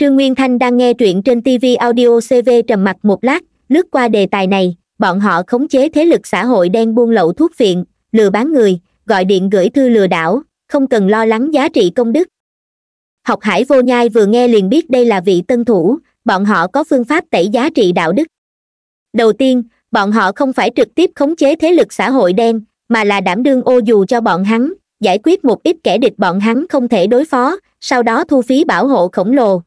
trương nguyên thanh đang nghe truyện trên tv audio cv trầm mặt một lát lướt qua đề tài này bọn họ khống chế thế lực xã hội đen buôn lậu thuốc phiện, lừa bán người gọi điện gửi thư lừa đảo không cần lo lắng giá trị công đức học hải vô nhai vừa nghe liền biết đây là vị tân thủ bọn họ có phương pháp tẩy giá trị đạo đức đầu tiên bọn họ không phải trực tiếp khống chế thế lực xã hội đen mà là đảm đương ô dù cho bọn hắn giải quyết một ít kẻ địch bọn hắn không thể đối phó sau đó thu phí bảo hộ khổng lồ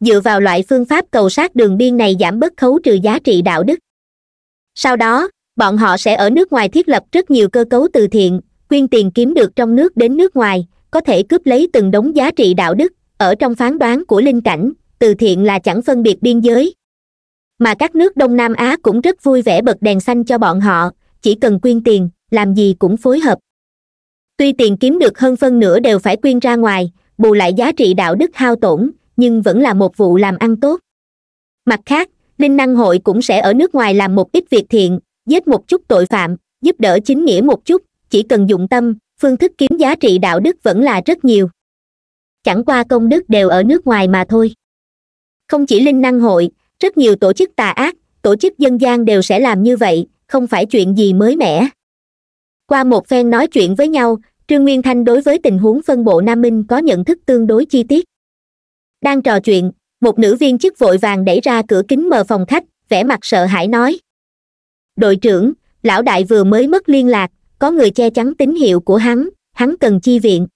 dựa vào loại phương pháp cầu sát đường biên này giảm bớt khấu trừ giá trị đạo đức sau đó bọn họ sẽ ở nước ngoài thiết lập rất nhiều cơ cấu từ thiện quyên tiền kiếm được trong nước đến nước ngoài có thể cướp lấy từng đống giá trị đạo đức ở trong phán đoán của linh cảnh từ thiện là chẳng phân biệt biên giới mà các nước đông nam á cũng rất vui vẻ bật đèn xanh cho bọn họ chỉ cần quyên tiền làm gì cũng phối hợp tuy tiền kiếm được hơn phân nửa đều phải quyên ra ngoài bù lại giá trị đạo đức hao tổn nhưng vẫn là một vụ làm ăn tốt mặt khác linh năng hội cũng sẽ ở nước ngoài làm một ít việc thiện giết một chút tội phạm giúp đỡ chính nghĩa một chút chỉ cần dụng tâm phương thức kiếm giá trị đạo đức vẫn là rất nhiều chẳng qua công đức đều ở nước ngoài mà thôi không chỉ linh năng hội rất nhiều tổ chức tà ác tổ chức dân gian đều sẽ làm như vậy không phải chuyện gì mới mẻ qua một phen nói chuyện với nhau trương nguyên thanh đối với tình huống phân bộ nam minh có nhận thức tương đối chi tiết đang trò chuyện một nữ viên chức vội vàng đẩy ra cửa kính mờ phòng khách vẻ mặt sợ hãi nói đội trưởng lão đại vừa mới mất liên lạc có người che chắn tín hiệu của hắn hắn cần chi viện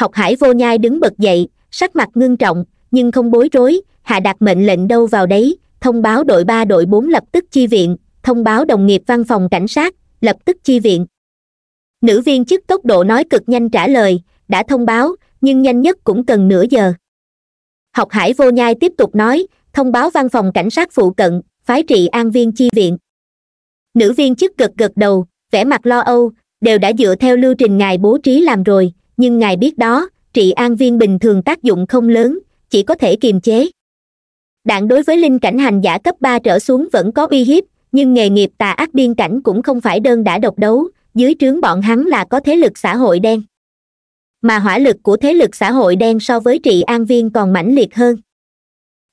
học hải vô nhai đứng bật dậy sắc mặt ngưng trọng nhưng không bối rối hạ đặt mệnh lệnh đâu vào đấy thông báo đội ba đội bốn lập tức chi viện thông báo đồng nghiệp văn phòng cảnh sát lập tức chi viện nữ viên chức tốc độ nói cực nhanh trả lời đã thông báo nhưng nhanh nhất cũng cần nửa giờ học hải vô nhai tiếp tục nói thông báo văn phòng cảnh sát phụ cận phái trị an viên chi viện nữ viên chức gật gật đầu vẻ mặt lo âu đều đã dựa theo lưu trình ngài bố trí làm rồi nhưng ngài biết đó trị an viên bình thường tác dụng không lớn chỉ có thể kiềm chế đạn đối với linh cảnh hành giả cấp ba trở xuống vẫn có uy hiếp nhưng nghề nghiệp tà ác biên cảnh cũng không phải đơn đã độc đấu dưới trướng bọn hắn là có thế lực xã hội đen mà hỏa lực của thế lực xã hội đen so với trị an viên còn mãnh liệt hơn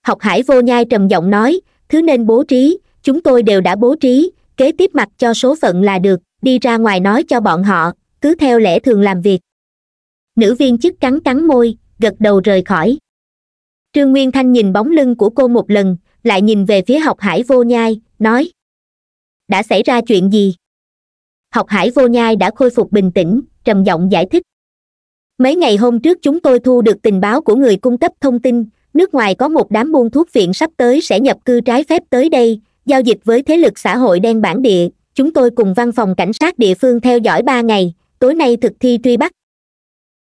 học hải vô nhai trầm giọng nói thứ nên bố trí chúng tôi đều đã bố trí kế tiếp mặt cho số phận là được đi ra ngoài nói cho bọn họ cứ theo lẽ thường làm việc nữ viên chức cắn cắn môi gật đầu rời khỏi trương nguyên thanh nhìn bóng lưng của cô một lần lại nhìn về phía học hải vô nhai nói đã xảy ra chuyện gì học hải vô nhai đã khôi phục bình tĩnh trầm giọng giải thích mấy ngày hôm trước chúng tôi thu được tình báo của người cung cấp thông tin nước ngoài có một đám buôn thuốc viện sắp tới sẽ nhập cư trái phép tới đây giao dịch với thế lực xã hội đen bản địa chúng tôi cùng văn phòng cảnh sát địa phương theo dõi ba ngày tối nay thực thi truy bắt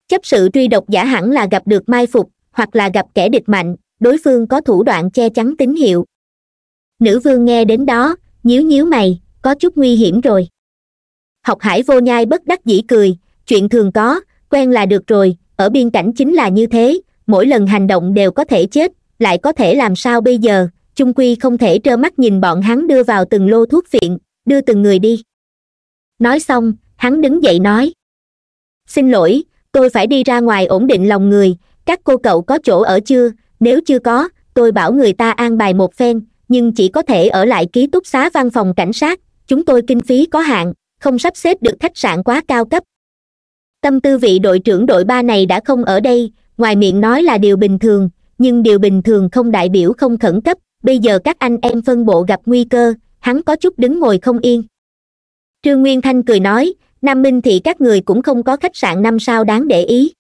chấp sự truy độc giả hẳn là gặp được mai phục hoặc là gặp kẻ địch mạnh đối phương có thủ đoạn che chắn tín hiệu nữ vương nghe đến đó nhíu nhíu mày có chút nguy hiểm rồi học hải vô nhai bất đắc dĩ cười chuyện thường có quen là được rồi ở biên cảnh chính là như thế mỗi lần hành động đều có thể chết lại có thể làm sao bây giờ chung quy không thể trơ mắt nhìn bọn hắn đưa vào từng lô thuốc viện đưa từng người đi nói xong hắn đứng dậy nói xin lỗi tôi phải đi ra ngoài ổn định lòng người các cô cậu có chỗ ở chưa nếu chưa có tôi bảo người ta an bài một phen nhưng chỉ có thể ở lại ký túc xá văn phòng cảnh sát chúng tôi kinh phí có hạn không sắp xếp được khách sạn quá cao cấp tâm tư vị đội trưởng đội ba này đã không ở đây ngoài miệng nói là điều bình thường nhưng điều bình thường không đại biểu không khẩn cấp bây giờ các anh em phân bộ gặp nguy cơ hắn có chút đứng ngồi không yên trương nguyên thanh cười nói nam minh thì các người cũng không có khách sạn năm sao đáng để ý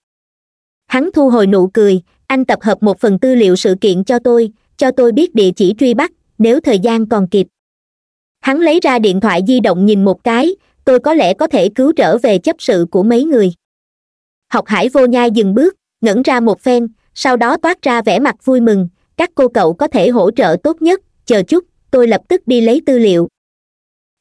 hắn thu hồi nụ cười anh tập hợp một phần tư liệu sự kiện cho tôi cho tôi biết địa chỉ truy bắt nếu thời gian còn kịp hắn lấy ra điện thoại di động nhìn một cái tôi có lẽ có thể cứu trở về chấp sự của mấy người học hải vô nhai dừng bước ngẩn ra một phen sau đó toát ra vẻ mặt vui mừng các cô cậu có thể hỗ trợ tốt nhất chờ chút tôi lập tức đi lấy tư liệu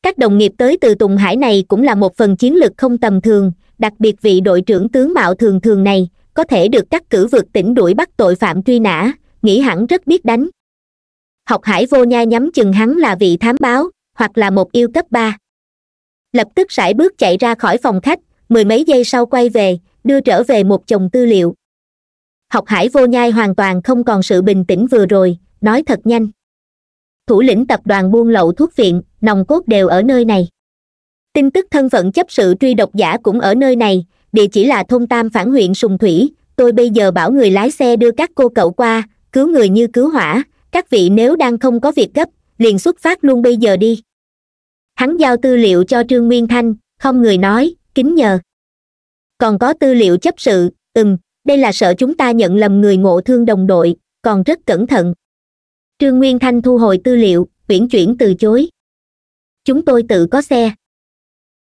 các đồng nghiệp tới từ tùng hải này cũng là một phần chiến lược không tầm thường đặc biệt vị đội trưởng tướng mạo thường thường này có thể được các cử vượt tỉnh đuổi bắt tội phạm truy nã nghĩ hẳn rất biết đánh học hải vô nhai nhắm chừng hắn là vị thám báo hoặc là một yêu cấp ba lập tức sải bước chạy ra khỏi phòng khách mười mấy giây sau quay về đưa trở về một chồng tư liệu học hải vô nhai hoàn toàn không còn sự bình tĩnh vừa rồi nói thật nhanh thủ lĩnh tập đoàn buôn lậu thuốc viện nòng cốt đều ở nơi này tin tức thân phận chấp sự truy độc giả cũng ở nơi này địa chỉ là thôn tam phản huyện sùng thủy tôi bây giờ bảo người lái xe đưa các cô cậu qua cứu người như cứu hỏa các vị nếu đang không có việc gấp liền xuất phát luôn bây giờ đi hắn giao tư liệu cho trương nguyên thanh không người nói kính nhờ còn có tư liệu chấp sự ừm đây là sợ chúng ta nhận lầm người ngộ thương đồng đội còn rất cẩn thận trương nguyên thanh thu hồi tư liệu uyển chuyển từ chối chúng tôi tự có xe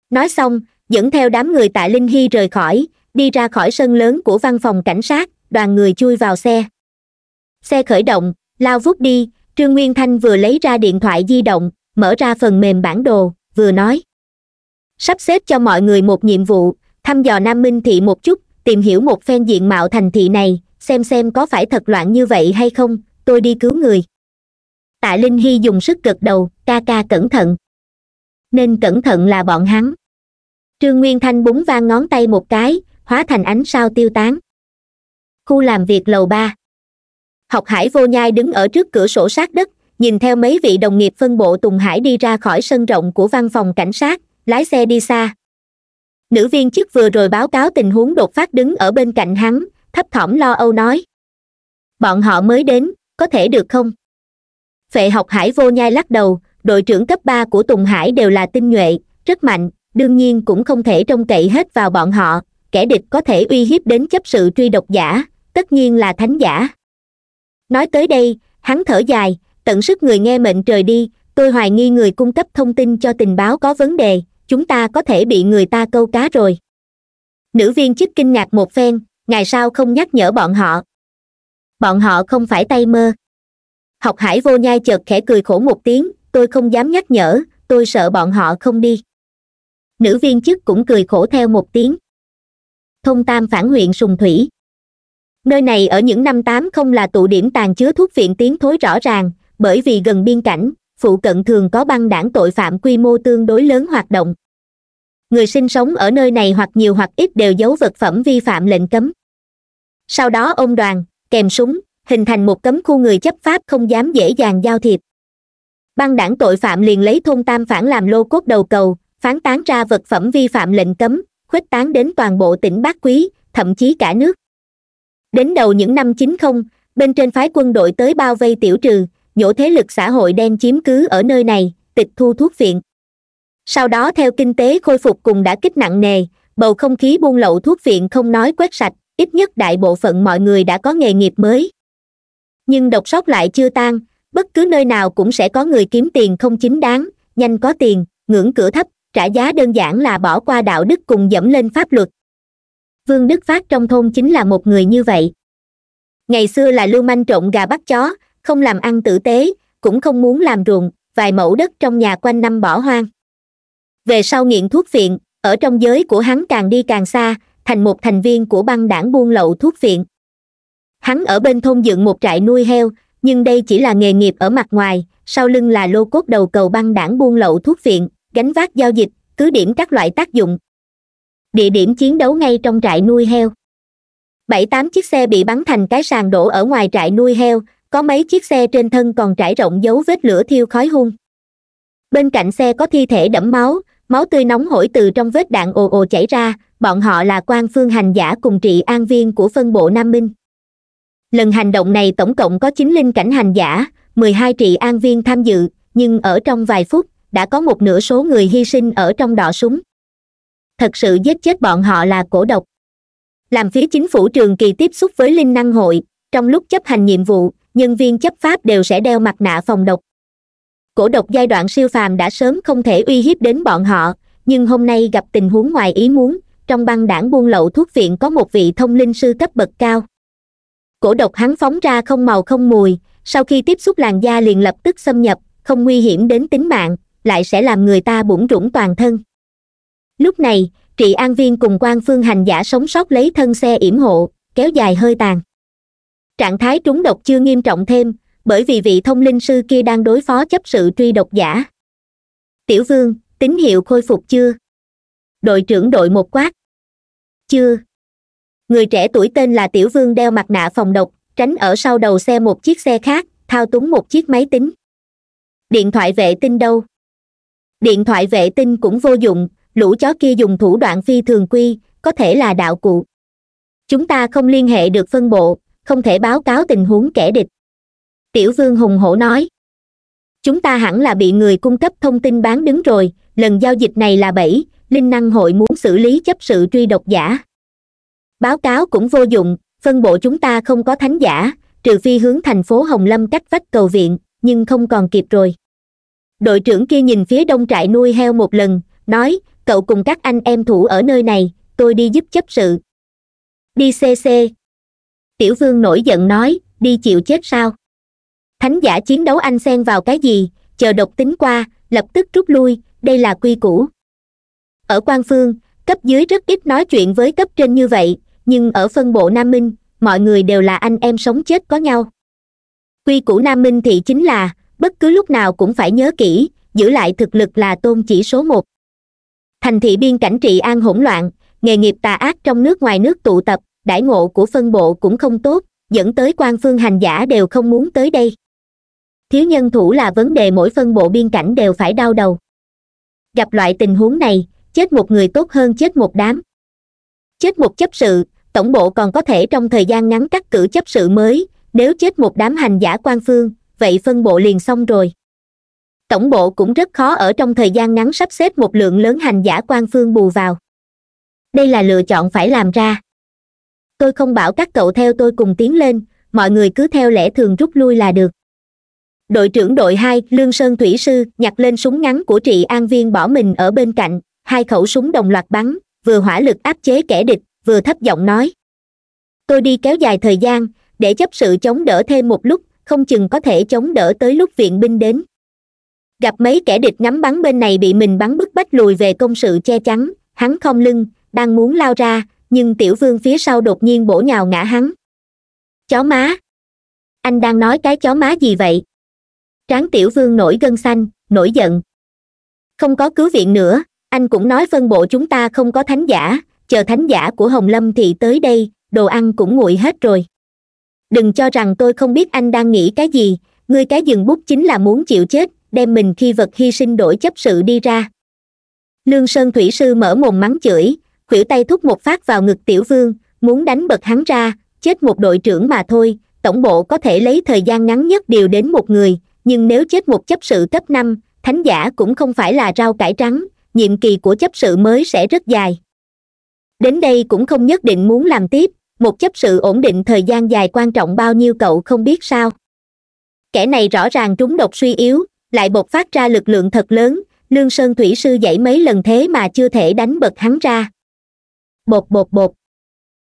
nói xong dẫn theo đám người tại linh hy rời khỏi đi ra khỏi sân lớn của văn phòng cảnh sát đoàn người chui vào xe xe khởi động lao vút đi trương nguyên thanh vừa lấy ra điện thoại di động mở ra phần mềm bản đồ vừa nói sắp xếp cho mọi người một nhiệm vụ thăm dò nam minh thị một chút tìm hiểu một phen diện mạo thành thị này xem xem có phải thật loạn như vậy hay không tôi đi cứu người tạ linh hy dùng sức gật đầu ca ca cẩn thận nên cẩn thận là bọn hắn trương nguyên thanh búng vang ngón tay một cái hóa thành ánh sao tiêu tán khu làm việc lầu ba học hải vô nhai đứng ở trước cửa sổ sát đất nhìn theo mấy vị đồng nghiệp phân bộ tùng hải đi ra khỏi sân rộng của văn phòng cảnh sát lái xe đi xa nữ viên chức vừa rồi báo cáo tình huống đột phát đứng ở bên cạnh hắn thấp thỏm lo âu nói bọn họ mới đến có thể được không phệ học hải vô nhai lắc đầu đội trưởng cấp ba của tùng hải đều là tinh nhuệ rất mạnh đương nhiên cũng không thể trông cậy hết vào bọn họ kẻ địch có thể uy hiếp đến chấp sự truy độc giả tất nhiên là thánh giả nói tới đây hắn thở dài tận sức người nghe mệnh trời đi tôi hoài nghi người cung cấp thông tin cho tình báo có vấn đề chúng ta có thể bị người ta câu cá rồi nữ viên chức kinh ngạc một phen ngày sau không nhắc nhở bọn họ bọn họ không phải tay mơ học hải vô nhai chợt khẽ cười khổ một tiếng tôi không dám nhắc nhở tôi sợ bọn họ không đi nữ viên chức cũng cười khổ theo một tiếng thông tam phản huyện sùng thủy nơi này ở những năm tám không là tụ điểm tàn chứa thuốc viện tiến thối rõ ràng bởi vì gần biên cảnh phụ cận thường có băng đảng tội phạm quy mô tương đối lớn hoạt động người sinh sống ở nơi này hoặc nhiều hoặc ít đều giấu vật phẩm vi phạm lệnh cấm sau đó ông đoàn kèm súng hình thành một cấm khu người chấp pháp không dám dễ dàng giao thiệp băng đảng tội phạm liền lấy thôn tam phản làm lô cốt đầu cầu phán tán ra vật phẩm vi phạm lệnh cấm khuếch tán đến toàn bộ tỉnh bắc quý thậm chí cả nước đến đầu những năm 90, bên trên phái quân đội tới bao vây tiểu trừ nhổ thế lực xã hội đen chiếm cứ ở nơi này tịch thu thuốc viện sau đó theo kinh tế khôi phục cùng đã kích nặng nề bầu không khí buôn lậu thuốc viện không nói quét sạch ít nhất đại bộ phận mọi người đã có nghề nghiệp mới nhưng độc sóc lại chưa tan bất cứ nơi nào cũng sẽ có người kiếm tiền không chính đáng nhanh có tiền ngưỡng cửa thấp trả giá đơn giản là bỏ qua đạo đức cùng dẫm lên pháp luật vương đức phát trong thôn chính là một người như vậy ngày xưa là lưu manh trộn gà bắt chó không làm ăn tử tế cũng không muốn làm ruộng vài mẫu đất trong nhà quanh năm bỏ hoang về sau nghiện thuốc viện ở trong giới của hắn càng đi càng xa thành một thành viên của băng đảng buôn lậu thuốc viện hắn ở bên thôn dựng một trại nuôi heo nhưng đây chỉ là nghề nghiệp ở mặt ngoài sau lưng là lô cốt đầu cầu băng đảng buôn lậu thuốc viện gánh vác giao dịch cứ điểm các loại tác dụng địa điểm chiến đấu ngay trong trại nuôi heo bảy tám chiếc xe bị bắn thành cái sàn đổ ở ngoài trại nuôi heo có mấy chiếc xe trên thân còn trải rộng dấu vết lửa thiêu khói hung bên cạnh xe có thi thể đẫm máu máu tươi nóng hổi từ trong vết đạn ồ ồ chảy ra bọn họ là quan phương hành giả cùng trị an viên của phân bộ nam minh lần hành động này tổng cộng có chín linh cảnh hành giả mười hai trị an viên tham dự nhưng ở trong vài phút đã có một nửa số người hy sinh ở trong đọ súng thật sự giết chết bọn họ là cổ độc làm phía chính phủ trường kỳ tiếp xúc với linh năng hội trong lúc chấp hành nhiệm vụ nhân viên chấp pháp đều sẽ đeo mặt nạ phòng độc cổ độc giai đoạn siêu phàm đã sớm không thể uy hiếp đến bọn họ nhưng hôm nay gặp tình huống ngoài ý muốn trong băng đảng buôn lậu thuốc viện có một vị thông linh sư cấp bậc cao cổ độc hắn phóng ra không màu không mùi sau khi tiếp xúc làn da liền lập tức xâm nhập không nguy hiểm đến tính mạng lại sẽ làm người ta bủn rủn toàn thân lúc này trị an viên cùng quan phương hành giả sống sót lấy thân xe yểm hộ kéo dài hơi tàn trạng thái trúng độc chưa nghiêm trọng thêm bởi vì vị thông linh sư kia đang đối phó chấp sự truy độc giả tiểu vương tín hiệu khôi phục chưa đội trưởng đội một quát chưa người trẻ tuổi tên là tiểu vương đeo mặt nạ phòng độc tránh ở sau đầu xe một chiếc xe khác thao túng một chiếc máy tính điện thoại vệ tinh đâu điện thoại vệ tinh cũng vô dụng lũ chó kia dùng thủ đoạn phi thường quy có thể là đạo cụ chúng ta không liên hệ được phân bộ không thể báo cáo tình huống kẻ địch tiểu vương hùng hổ nói chúng ta hẳn là bị người cung cấp thông tin bán đứng rồi lần giao dịch này là bẫy linh năng hội muốn xử lý chấp sự truy độc giả báo cáo cũng vô dụng phân bộ chúng ta không có thánh giả trừ phi hướng thành phố hồng lâm cách vách cầu viện nhưng không còn kịp rồi đội trưởng kia nhìn phía đông trại nuôi heo một lần nói cậu cùng các anh em thủ ở nơi này tôi đi giúp chấp sự đi cc tiểu vương nổi giận nói đi chịu chết sao thánh giả chiến đấu anh xen vào cái gì chờ độc tính qua lập tức rút lui đây là quy củ ở quan phương cấp dưới rất ít nói chuyện với cấp trên như vậy nhưng ở phân bộ nam minh mọi người đều là anh em sống chết có nhau quy củ nam minh thì chính là bất cứ lúc nào cũng phải nhớ kỹ giữ lại thực lực là tôn chỉ số một thành thị biên cảnh trị an hỗn loạn nghề nghiệp tà ác trong nước ngoài nước tụ tập đãi ngộ của phân bộ cũng không tốt dẫn tới quan phương hành giả đều không muốn tới đây thiếu nhân thủ là vấn đề mỗi phân bộ biên cảnh đều phải đau đầu gặp loại tình huống này chết một người tốt hơn chết một đám chết một chấp sự tổng bộ còn có thể trong thời gian ngắn cắt cử chấp sự mới nếu chết một đám hành giả quan phương vậy phân bộ liền xong rồi tổng bộ cũng rất khó ở trong thời gian ngắn sắp xếp một lượng lớn hành giả quan phương bù vào đây là lựa chọn phải làm ra tôi không bảo các cậu theo tôi cùng tiến lên mọi người cứ theo lẽ thường rút lui là được đội trưởng đội hai lương sơn thủy sư nhặt lên súng ngắn của trị an viên bỏ mình ở bên cạnh hai khẩu súng đồng loạt bắn vừa hỏa lực áp chế kẻ địch vừa thấp giọng nói tôi đi kéo dài thời gian để chấp sự chống đỡ thêm một lúc không chừng có thể chống đỡ tới lúc viện binh đến gặp mấy kẻ địch ngắm bắn bên này bị mình bắn bức bách lùi về công sự che chắn hắn không lưng đang muốn lao ra nhưng tiểu vương phía sau đột nhiên bổ nhào ngã hắn chó má anh đang nói cái chó má gì vậy tráng tiểu vương nổi gân xanh nổi giận không có cứu viện nữa anh cũng nói phân bộ chúng ta không có thánh giả chờ thánh giả của hồng lâm thì tới đây đồ ăn cũng nguội hết rồi đừng cho rằng tôi không biết anh đang nghĩ cái gì ngươi cái dừng bút chính là muốn chịu chết đem mình khi vật hy sinh đổi chấp sự đi ra lương sơn thủy sư mở mồm mắng chửi khuỷu tay thúc một phát vào ngực tiểu vương muốn đánh bật hắn ra chết một đội trưởng mà thôi tổng bộ có thể lấy thời gian ngắn nhất điều đến một người nhưng nếu chết một chấp sự cấp năm thánh giả cũng không phải là rau cải trắng nhiệm kỳ của chấp sự mới sẽ rất dài đến đây cũng không nhất định muốn làm tiếp một chấp sự ổn định thời gian dài quan trọng bao nhiêu cậu không biết sao kẻ này rõ ràng trúng độc suy yếu lại bộc phát ra lực lượng thật lớn lương sơn thủy sư dãy mấy lần thế mà chưa thể đánh bật hắn ra bột bột bột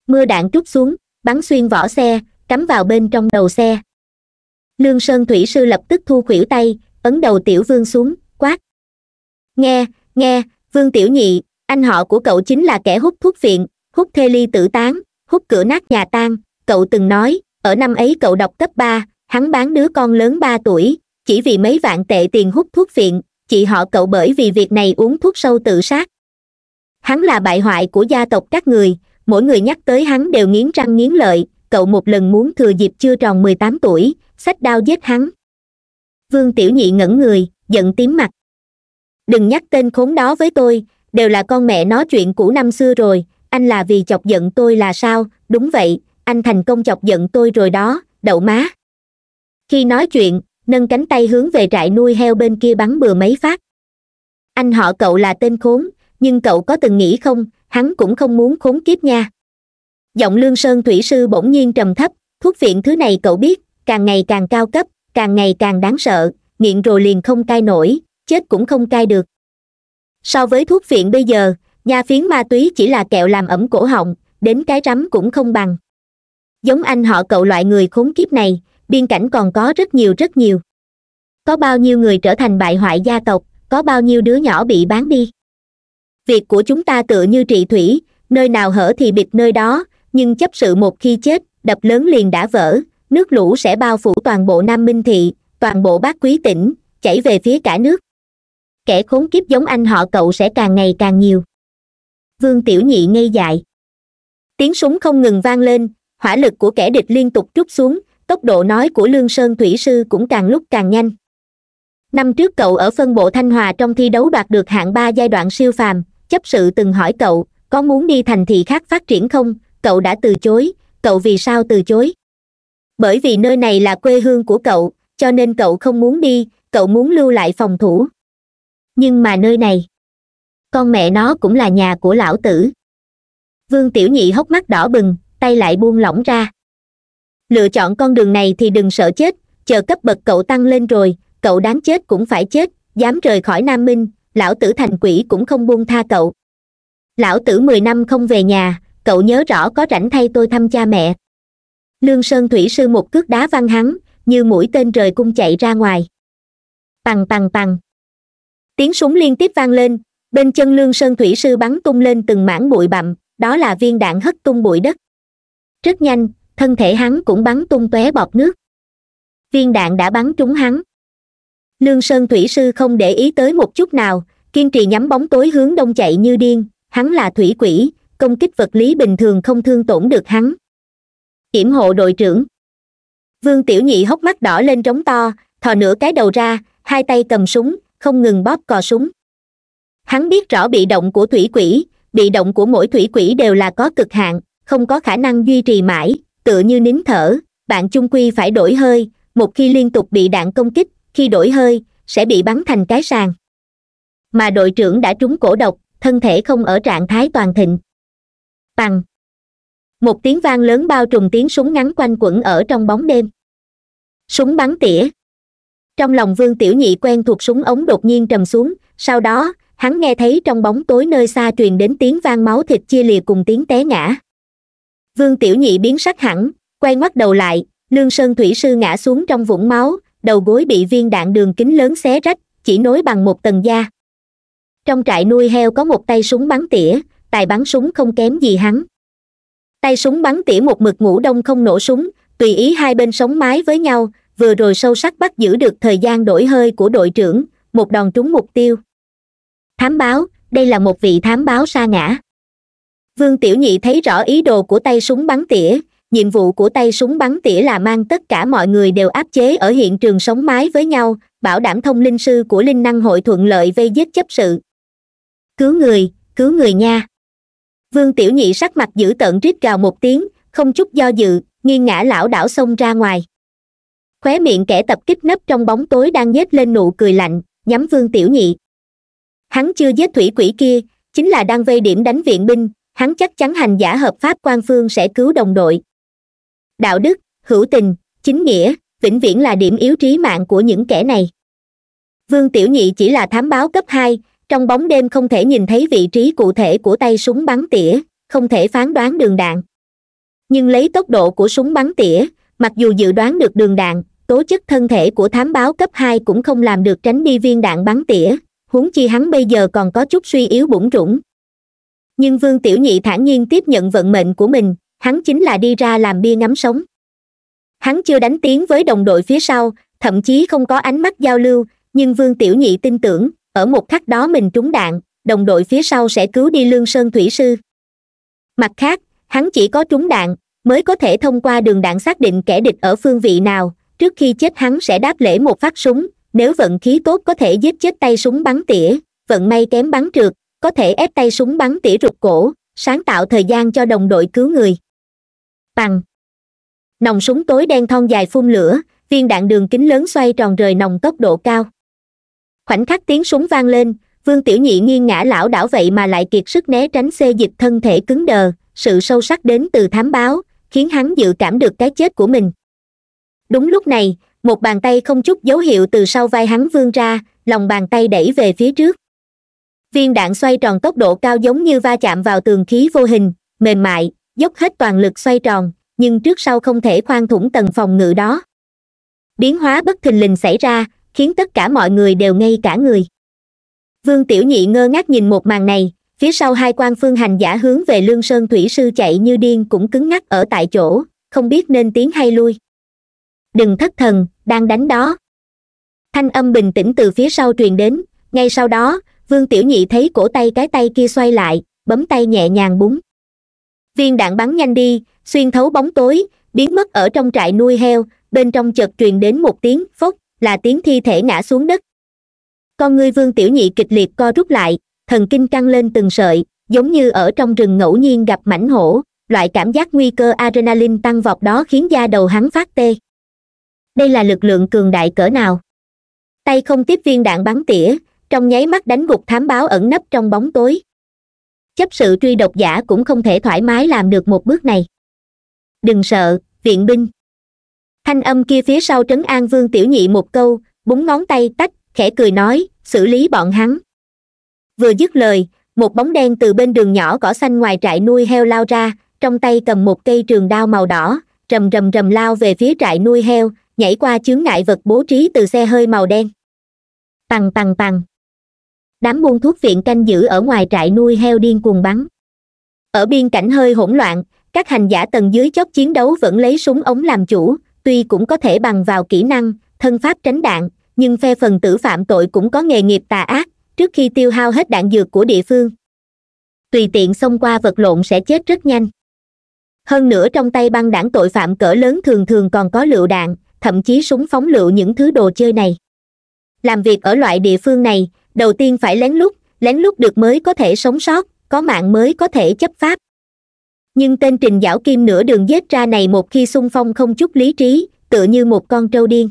mưa đạn trút xuống bắn xuyên vỏ xe cắm vào bên trong đầu xe lương sơn thủy sư lập tức thu khuỷu tay ấn đầu tiểu vương xuống quát nghe nghe vương tiểu nhị anh họ của cậu chính là kẻ hút thuốc viện hút thê ly tử tán hút cửa nát nhà tan cậu từng nói ở năm ấy cậu đọc cấp ba hắn bán đứa con lớn ba tuổi chỉ vì mấy vạn tệ tiền hút thuốc viện chị họ cậu bởi vì việc này uống thuốc sâu tự sát hắn là bại hoại của gia tộc các người mỗi người nhắc tới hắn đều nghiến răng nghiến lợi cậu một lần muốn thừa dịp chưa tròn mười tám tuổi xách đao giết hắn vương tiểu nhị ngẩn người giận tím mặt đừng nhắc tên khốn đó với tôi đều là con mẹ nó chuyện cũ năm xưa rồi anh là vì chọc giận tôi là sao đúng vậy anh thành công chọc giận tôi rồi đó đậu má khi nói chuyện nâng cánh tay hướng về trại nuôi heo bên kia bắn bừa mấy phát anh họ cậu là tên khốn nhưng cậu có từng nghĩ không hắn cũng không muốn khốn kiếp nha giọng lương sơn thủy sư bỗng nhiên trầm thấp thuốc viện thứ này cậu biết càng ngày càng cao cấp càng ngày càng đáng sợ nghiện rồi liền không cai nổi chết cũng không cai được so với thuốc viện bây giờ nha phiến ma túy chỉ là kẹo làm ẩm cổ họng đến cái rắm cũng không bằng giống anh họ cậu loại người khốn kiếp này biên cảnh còn có rất nhiều rất nhiều có bao nhiêu người trở thành bại hoại gia tộc có bao nhiêu đứa nhỏ bị bán đi việc của chúng ta tựa như trị thủy nơi nào hở thì bịt nơi đó nhưng chấp sự một khi chết đập lớn liền đã vỡ nước lũ sẽ bao phủ toàn bộ nam minh thị toàn bộ bát quý tỉnh chảy về phía cả nước kẻ khốn kiếp giống anh họ cậu sẽ càng ngày càng nhiều vương tiểu nhị ngây dại tiếng súng không ngừng vang lên hỏa lực của kẻ địch liên tục trút xuống tốc độ nói của lương sơn thủy sư cũng càng lúc càng nhanh năm trước cậu ở phân bộ thanh hòa trong thi đấu đoạt được hạng ba giai đoạn siêu phàm chấp sự từng hỏi cậu có muốn đi thành thị khác phát triển không cậu đã từ chối cậu vì sao từ chối bởi vì nơi này là quê hương của cậu cho nên cậu không muốn đi cậu muốn lưu lại phòng thủ nhưng mà nơi này con mẹ nó cũng là nhà của lão tử vương tiểu nhị hốc mắt đỏ bừng tay lại buông lỏng ra lựa chọn con đường này thì đừng sợ chết chờ cấp bậc cậu tăng lên rồi cậu đáng chết cũng phải chết dám rời khỏi nam minh lão tử thành quỷ cũng không buông tha cậu lão tử mười năm không về nhà cậu nhớ rõ có rảnh thay tôi thăm cha mẹ lương sơn thủy sư một cước đá văng hắn như mũi tên rời cung chạy ra ngoài pằng pằng pằng tiếng súng liên tiếp vang lên bên chân lương sơn thủy sư bắn tung lên từng mảng bụi bặm đó là viên đạn hất tung bụi đất rất nhanh thân thể hắn cũng bắn tung tóe bọt nước viên đạn đã bắn trúng hắn lương sơn thủy sư không để ý tới một chút nào kiên trì nhắm bóng tối hướng đông chạy như điên hắn là thủy quỷ công kích vật lý bình thường không thương tổn được hắn kiểm hộ đội trưởng vương tiểu nhị hốc mắt đỏ lên trống to thò nửa cái đầu ra hai tay cầm súng không ngừng bóp cò súng hắn biết rõ bị động của thủy quỷ bị động của mỗi thủy quỷ đều là có cực hạn không có khả năng duy trì mãi tựa như nín thở bạn chung quy phải đổi hơi một khi liên tục bị đạn công kích khi đổi hơi sẽ bị bắn thành cái sàn mà đội trưởng đã trúng cổ độc thân thể không ở trạng thái toàn thịnh bằng một tiếng vang lớn bao trùm tiếng súng ngắn quanh quẩn ở trong bóng đêm súng bắn tỉa trong lòng vương tiểu nhị quen thuộc súng ống đột nhiên trầm xuống sau đó hắn nghe thấy trong bóng tối nơi xa truyền đến tiếng vang máu thịt chia lìa cùng tiếng té ngã vương tiểu nhị biến sắc hẳn quay ngoắt đầu lại lương sơn thủy sư ngã xuống trong vũng máu đầu gối bị viên đạn đường kính lớn xé rách chỉ nối bằng một tầng da trong trại nuôi heo có một tay súng bắn tỉa tài bắn súng không kém gì hắn tay súng bắn tỉa một mực ngủ đông không nổ súng tùy ý hai bên sống mái với nhau vừa rồi sâu sắc bắt giữ được thời gian đổi hơi của đội trưởng một đòn trúng mục tiêu thám báo đây là một vị thám báo sa ngã vương tiểu nhị thấy rõ ý đồ của tay súng bắn tỉa nhiệm vụ của tay súng bắn tỉa là mang tất cả mọi người đều áp chế ở hiện trường sống mái với nhau bảo đảm thông linh sư của linh năng hội thuận lợi vây giết chấp sự cứu người cứu người nha vương tiểu nhị sắc mặt dữ tợn rít gào một tiếng không chút do dự nghiêng ngã lão đảo xông ra ngoài khóe miệng kẻ tập kích nấp trong bóng tối đang nhếch lên nụ cười lạnh nhắm vương tiểu nhị hắn chưa giết thủy quỷ kia chính là đang vây điểm đánh viện binh hắn chắc chắn hành giả hợp pháp quan phương sẽ cứu đồng đội đạo đức hữu tình chính nghĩa vĩnh viễn là điểm yếu trí mạng của những kẻ này vương tiểu nhị chỉ là thám báo cấp hai trong bóng đêm không thể nhìn thấy vị trí cụ thể của tay súng bắn tỉa không thể phán đoán đường đạn nhưng lấy tốc độ của súng bắn tỉa mặc dù dự đoán được đường đạn tố chất thân thể của thám báo cấp hai cũng không làm được tránh đi viên đạn bắn tỉa huống chi hắn bây giờ còn có chút suy yếu bủng rủng nhưng vương tiểu nhị thản nhiên tiếp nhận vận mệnh của mình hắn chính là đi ra làm bia ngắm sống hắn chưa đánh tiếng với đồng đội phía sau thậm chí không có ánh mắt giao lưu nhưng vương tiểu nhị tin tưởng ở một khắc đó mình trúng đạn đồng đội phía sau sẽ cứu đi lương sơn thủy sư mặt khác hắn chỉ có trúng đạn mới có thể thông qua đường đạn xác định kẻ địch ở phương vị nào trước khi chết hắn sẽ đáp lễ một phát súng nếu vận khí tốt có thể giết chết tay súng bắn tỉa vận may kém bắn trượt có thể ép tay súng bắn tỉa rụt cổ sáng tạo thời gian cho đồng đội cứu người bằng nòng súng tối đen thon dài phun lửa viên đạn đường kính lớn xoay tròn rời nòng tốc độ cao khoảnh khắc tiếng súng vang lên vương tiểu nhị nghiêng ngã lão đảo vậy mà lại kiệt sức né tránh xê dịch thân thể cứng đờ sự sâu sắc đến từ thám báo khiến hắn dự cảm được cái chết của mình đúng lúc này một bàn tay không chút dấu hiệu từ sau vai hắn vươn ra lòng bàn tay đẩy về phía trước viên đạn xoay tròn tốc độ cao giống như va chạm vào tường khí vô hình mềm mại dốc hết toàn lực xoay tròn nhưng trước sau không thể khoan thủng tầng phòng ngự đó biến hóa bất thình lình xảy ra khiến tất cả mọi người đều ngây cả người vương tiểu nhị ngơ ngác nhìn một màn này phía sau hai quan phương hành giả hướng về lương sơn thủy sư chạy như điên cũng cứng ngắc ở tại chỗ không biết nên tiến hay lui đừng thất thần đang đánh đó thanh âm bình tĩnh từ phía sau truyền đến ngay sau đó vương tiểu nhị thấy cổ tay cái tay kia xoay lại bấm tay nhẹ nhàng búng viên đạn bắn nhanh đi xuyên thấu bóng tối biến mất ở trong trại nuôi heo bên trong chợt truyền đến một tiếng phốc là tiếng thi thể ngã xuống đất con ngươi vương tiểu nhị kịch liệt co rút lại thần kinh căng lên từng sợi giống như ở trong rừng ngẫu nhiên gặp mảnh hổ loại cảm giác nguy cơ adrenaline tăng vọt đó khiến da đầu hắn phát tê đây là lực lượng cường đại cỡ nào tay không tiếp viên đạn bắn tỉa trong nháy mắt đánh gục thám báo ẩn nấp trong bóng tối chấp sự truy độc giả cũng không thể thoải mái làm được một bước này đừng sợ viện binh thanh âm kia phía sau trấn an vương tiểu nhị một câu búng ngón tay tách khẽ cười nói xử lý bọn hắn vừa dứt lời một bóng đen từ bên đường nhỏ cỏ xanh ngoài trại nuôi heo lao ra trong tay cầm một cây trường đao màu đỏ rầm rầm rầm lao về phía trại nuôi heo nhảy qua chướng ngại vật bố trí từ xe hơi màu đen tằng tằng tằng đám buôn thuốc viện canh giữ ở ngoài trại nuôi heo điên cuồng bắn ở biên cảnh hơi hỗn loạn các hành giả tầng dưới chót chiến đấu vẫn lấy súng ống làm chủ tuy cũng có thể bằng vào kỹ năng thân pháp tránh đạn nhưng phe phần tử phạm tội cũng có nghề nghiệp tà ác trước khi tiêu hao hết đạn dược của địa phương tùy tiện xông qua vật lộn sẽ chết rất nhanh hơn nữa trong tay băng đảng tội phạm cỡ lớn thường thường còn có lựu đạn thậm chí súng phóng lựu những thứ đồ chơi này làm việc ở loại địa phương này đầu tiên phải lén lút lén lút được mới có thể sống sót có mạng mới có thể chấp pháp nhưng tên trình giảo kim nửa đường giết ra này một khi xung phong không chút lý trí tựa như một con trâu điên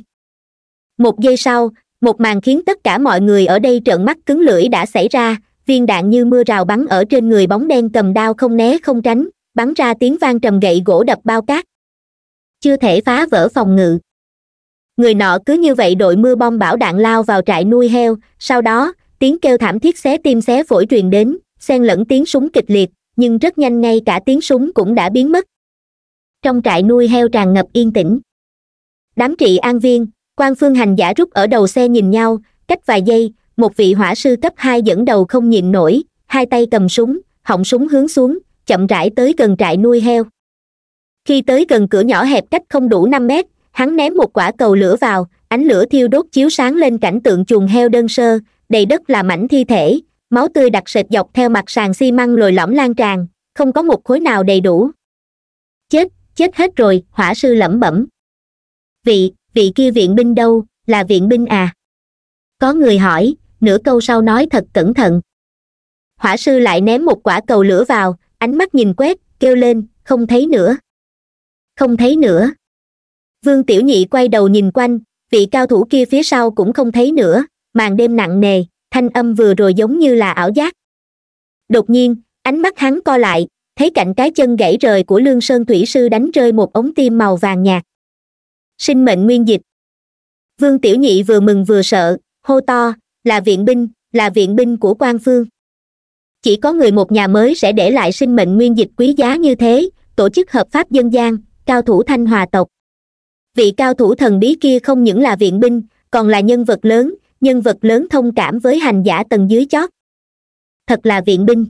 một giây sau một màn khiến tất cả mọi người ở đây trợn mắt cứng lưỡi đã xảy ra viên đạn như mưa rào bắn ở trên người bóng đen cầm đao không né không tránh bắn ra tiếng vang trầm gậy gỗ đập bao cát chưa thể phá vỡ phòng ngự người nọ cứ như vậy đội mưa bom bão đạn lao vào trại nuôi heo sau đó tiếng kêu thảm thiết xé tim xé phổi truyền đến xen lẫn tiếng súng kịch liệt nhưng rất nhanh ngay cả tiếng súng cũng đã biến mất trong trại nuôi heo tràn ngập yên tĩnh đám trị an viên quan phương hành giả rút ở đầu xe nhìn nhau cách vài giây một vị hỏa sư cấp hai dẫn đầu không nhịn nổi hai tay cầm súng họng súng hướng xuống chậm rãi tới gần trại nuôi heo khi tới gần cửa nhỏ hẹp cách không đủ năm mét hắn ném một quả cầu lửa vào ánh lửa thiêu đốt chiếu sáng lên cảnh tượng chuồng heo đơn sơ đầy đất là mảnh thi thể máu tươi đặc sệt dọc theo mặt sàn xi măng lồi lõm lan tràn không có một khối nào đầy đủ chết chết hết rồi hỏa sư lẩm bẩm vị vị kia viện binh đâu là viện binh à có người hỏi nửa câu sau nói thật cẩn thận hỏa sư lại ném một quả cầu lửa vào ánh mắt nhìn quét kêu lên không thấy nữa không thấy nữa vương tiểu nhị quay đầu nhìn quanh vị cao thủ kia phía sau cũng không thấy nữa màn đêm nặng nề thanh âm vừa rồi giống như là ảo giác đột nhiên ánh mắt hắn co lại thấy cạnh cái chân gãy rời của lương sơn thủy sư đánh rơi một ống tim màu vàng nhạt sinh mệnh nguyên dịch vương tiểu nhị vừa mừng vừa sợ hô to là viện binh là viện binh của quan phương chỉ có người một nhà mới sẽ để lại sinh mệnh nguyên dịch quý giá như thế tổ chức hợp pháp dân gian cao thủ thanh hòa tộc vị cao thủ thần bí kia không những là viện binh còn là nhân vật lớn nhân vật lớn thông cảm với hành giả tầng dưới chót thật là viện binh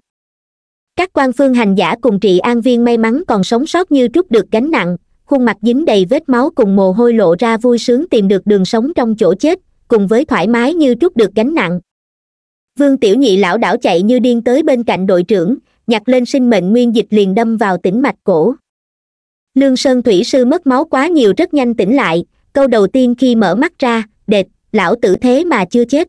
các quan phương hành giả cùng trị an viên may mắn còn sống sót như trút được gánh nặng khuôn mặt dính đầy vết máu cùng mồ hôi lộ ra vui sướng tìm được đường sống trong chỗ chết cùng với thoải mái như trút được gánh nặng vương tiểu nhị lão đảo chạy như điên tới bên cạnh đội trưởng nhặt lên sinh mệnh nguyên dịch liền đâm vào tĩnh mạch cổ lương sơn thủy sư mất máu quá nhiều rất nhanh tỉnh lại câu đầu tiên khi mở mắt ra đệt lão tử thế mà chưa chết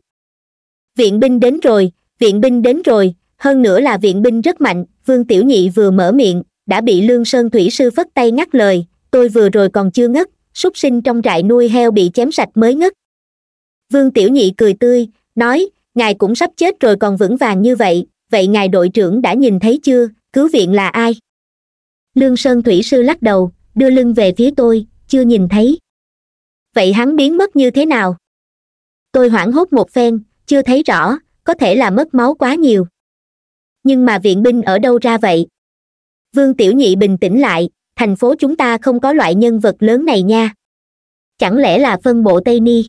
viện binh đến rồi viện binh đến rồi hơn nữa là viện binh rất mạnh vương tiểu nhị vừa mở miệng đã bị lương sơn thủy sư phất tay ngắt lời tôi vừa rồi còn chưa ngất súc sinh trong trại nuôi heo bị chém sạch mới ngất vương tiểu nhị cười tươi nói ngài cũng sắp chết rồi còn vững vàng như vậy vậy ngài đội trưởng đã nhìn thấy chưa cứu viện là ai lương sơn thủy sư lắc đầu đưa lưng về phía tôi chưa nhìn thấy vậy hắn biến mất như thế nào tôi hoảng hốt một phen chưa thấy rõ có thể là mất máu quá nhiều nhưng mà viện binh ở đâu ra vậy vương tiểu nhị bình tĩnh lại thành phố chúng ta không có loại nhân vật lớn này nha chẳng lẽ là phân bộ tây ni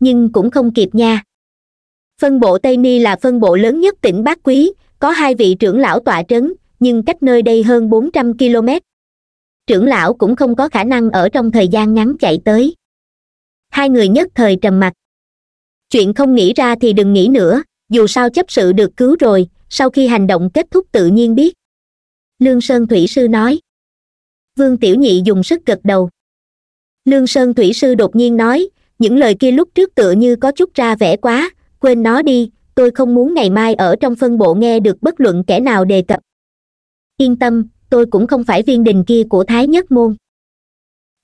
nhưng cũng không kịp nha phân bộ tây ni là phân bộ lớn nhất tỉnh bát quý có hai vị trưởng lão tọa trấn nhưng cách nơi đây hơn bốn trăm km trưởng lão cũng không có khả năng ở trong thời gian ngắn chạy tới hai người nhất thời trầm mặc chuyện không nghĩ ra thì đừng nghĩ nữa dù sao chấp sự được cứu rồi sau khi hành động kết thúc tự nhiên biết lương sơn thủy sư nói vương tiểu nhị dùng sức gật đầu lương sơn thủy sư đột nhiên nói những lời kia lúc trước tựa như có chút ra vẻ quá quên nó đi tôi không muốn ngày mai ở trong phân bộ nghe được bất luận kẻ nào đề cập yên tâm tôi cũng không phải viên đình kia của thái nhất môn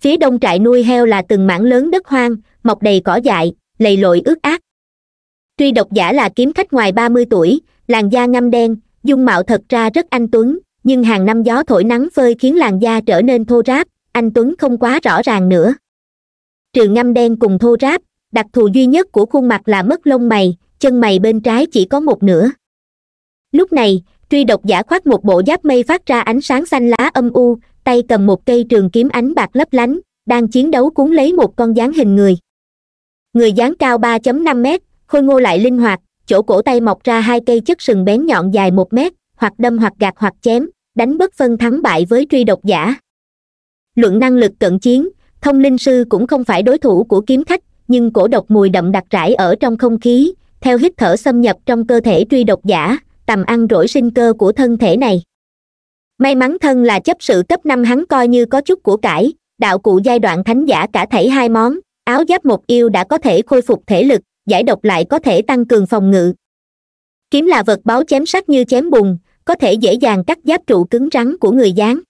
phía đông trại nuôi heo là từng mảng lớn đất hoang mọc đầy cỏ dại lầy lội ướt át tuy độc giả là kiếm khách ngoài ba mươi tuổi làn da ngăm đen dung mạo thật ra rất anh tuấn nhưng hàng năm gió thổi nắng phơi khiến làn da trở nên thô ráp anh tuấn không quá rõ ràng nữa trừ ngăm đen cùng thô ráp đặc thù duy nhất của khuôn mặt là mất lông mày chân mày bên trái chỉ có một nửa lúc này truy độc giả khoác một bộ giáp mây phát ra ánh sáng xanh lá âm u tay cầm một cây trường kiếm ánh bạc lấp lánh đang chiến đấu cuốn lấy một con dáng hình người người dáng cao 3.5 mét khôi ngô lại linh hoạt chỗ cổ tay mọc ra hai cây chất sừng bén nhọn dài một mét hoặc đâm hoặc gạt hoặc chém đánh bất phân thắng bại với truy độc giả luận năng lực cận chiến thông linh sư cũng không phải đối thủ của kiếm khách nhưng cổ độc mùi đậm đặc rải ở trong không khí theo hít thở xâm nhập trong cơ thể truy độc giả tầm ăn rỗi sinh cơ của thân thể này may mắn thân là chấp sự cấp năm hắn coi như có chút của cải đạo cụ giai đoạn thánh giả cả thảy hai món áo giáp một yêu đã có thể khôi phục thể lực giải độc lại có thể tăng cường phòng ngự kiếm là vật báo chém sắt như chém bùn có thể dễ dàng cắt giáp trụ cứng rắn của người gián.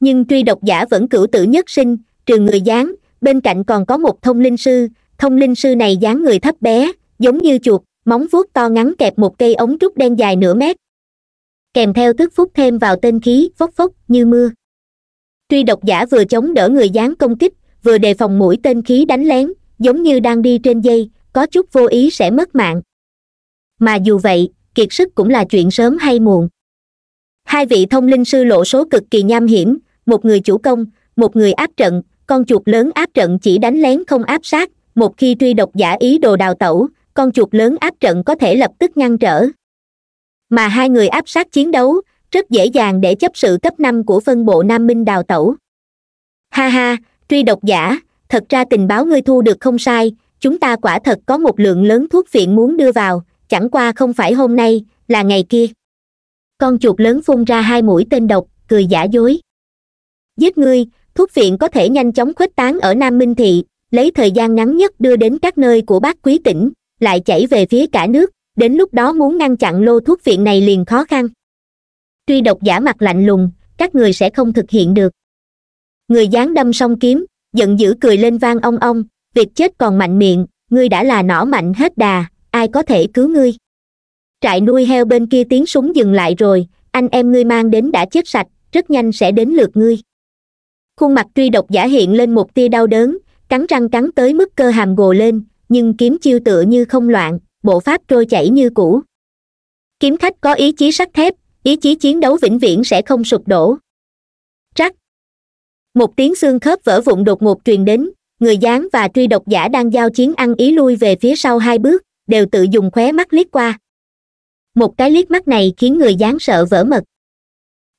nhưng truy độc giả vẫn cửu tử nhất sinh trừ người gián, bên cạnh còn có một thông linh sư thông linh sư này dáng người thấp bé giống như chuột móng vuốt to ngắn kẹp một cây ống trúc đen dài nửa mét kèm theo tước phúc thêm vào tên khí phốc phốc như mưa truy độc giả vừa chống đỡ người dán công kích vừa đề phòng mũi tên khí đánh lén giống như đang đi trên dây có chút vô ý sẽ mất mạng mà dù vậy kiệt sức cũng là chuyện sớm hay muộn hai vị thông linh sư lộ số cực kỳ nham hiểm một người chủ công một người áp trận con chuột lớn áp trận chỉ đánh lén không áp sát một khi truy độc giả ý đồ đào tẩu con chuột lớn áp trận có thể lập tức ngăn trở mà hai người áp sát chiến đấu rất dễ dàng để chấp sự cấp năm của phân bộ nam minh đào tẩu ha ha truy độc giả thật ra tình báo ngươi thu được không sai chúng ta quả thật có một lượng lớn thuốc viện muốn đưa vào chẳng qua không phải hôm nay là ngày kia con chuột lớn phun ra hai mũi tên độc cười giả dối giết ngươi thuốc viện có thể nhanh chóng khuếch tán ở nam minh thị lấy thời gian ngắn nhất đưa đến các nơi của bác quý tỉnh lại chảy về phía cả nước đến lúc đó muốn ngăn chặn lô thuốc viện này liền khó khăn truy độc giả mặt lạnh lùng các người sẽ không thực hiện được người gián đâm song kiếm giận dữ cười lên vang ong ong việc chết còn mạnh miệng ngươi đã là nỏ mạnh hết đà ai có thể cứu ngươi trại nuôi heo bên kia tiếng súng dừng lại rồi anh em ngươi mang đến đã chết sạch rất nhanh sẽ đến lượt ngươi khuôn mặt truy độc giả hiện lên một tia đau đớn cắn răng cắn tới mức cơ hàm gồ lên nhưng kiếm chiêu tựa như không loạn bộ pháp trôi chảy như cũ kiếm khách có ý chí sắt thép ý chí chiến đấu vĩnh viễn sẽ không sụp đổ trắc một tiếng xương khớp vỡ vụn đột ngột truyền đến người gián và truy độc giả đang giao chiến ăn ý lui về phía sau hai bước đều tự dùng khóe mắt liếc qua một cái liếc mắt này khiến người gián sợ vỡ mật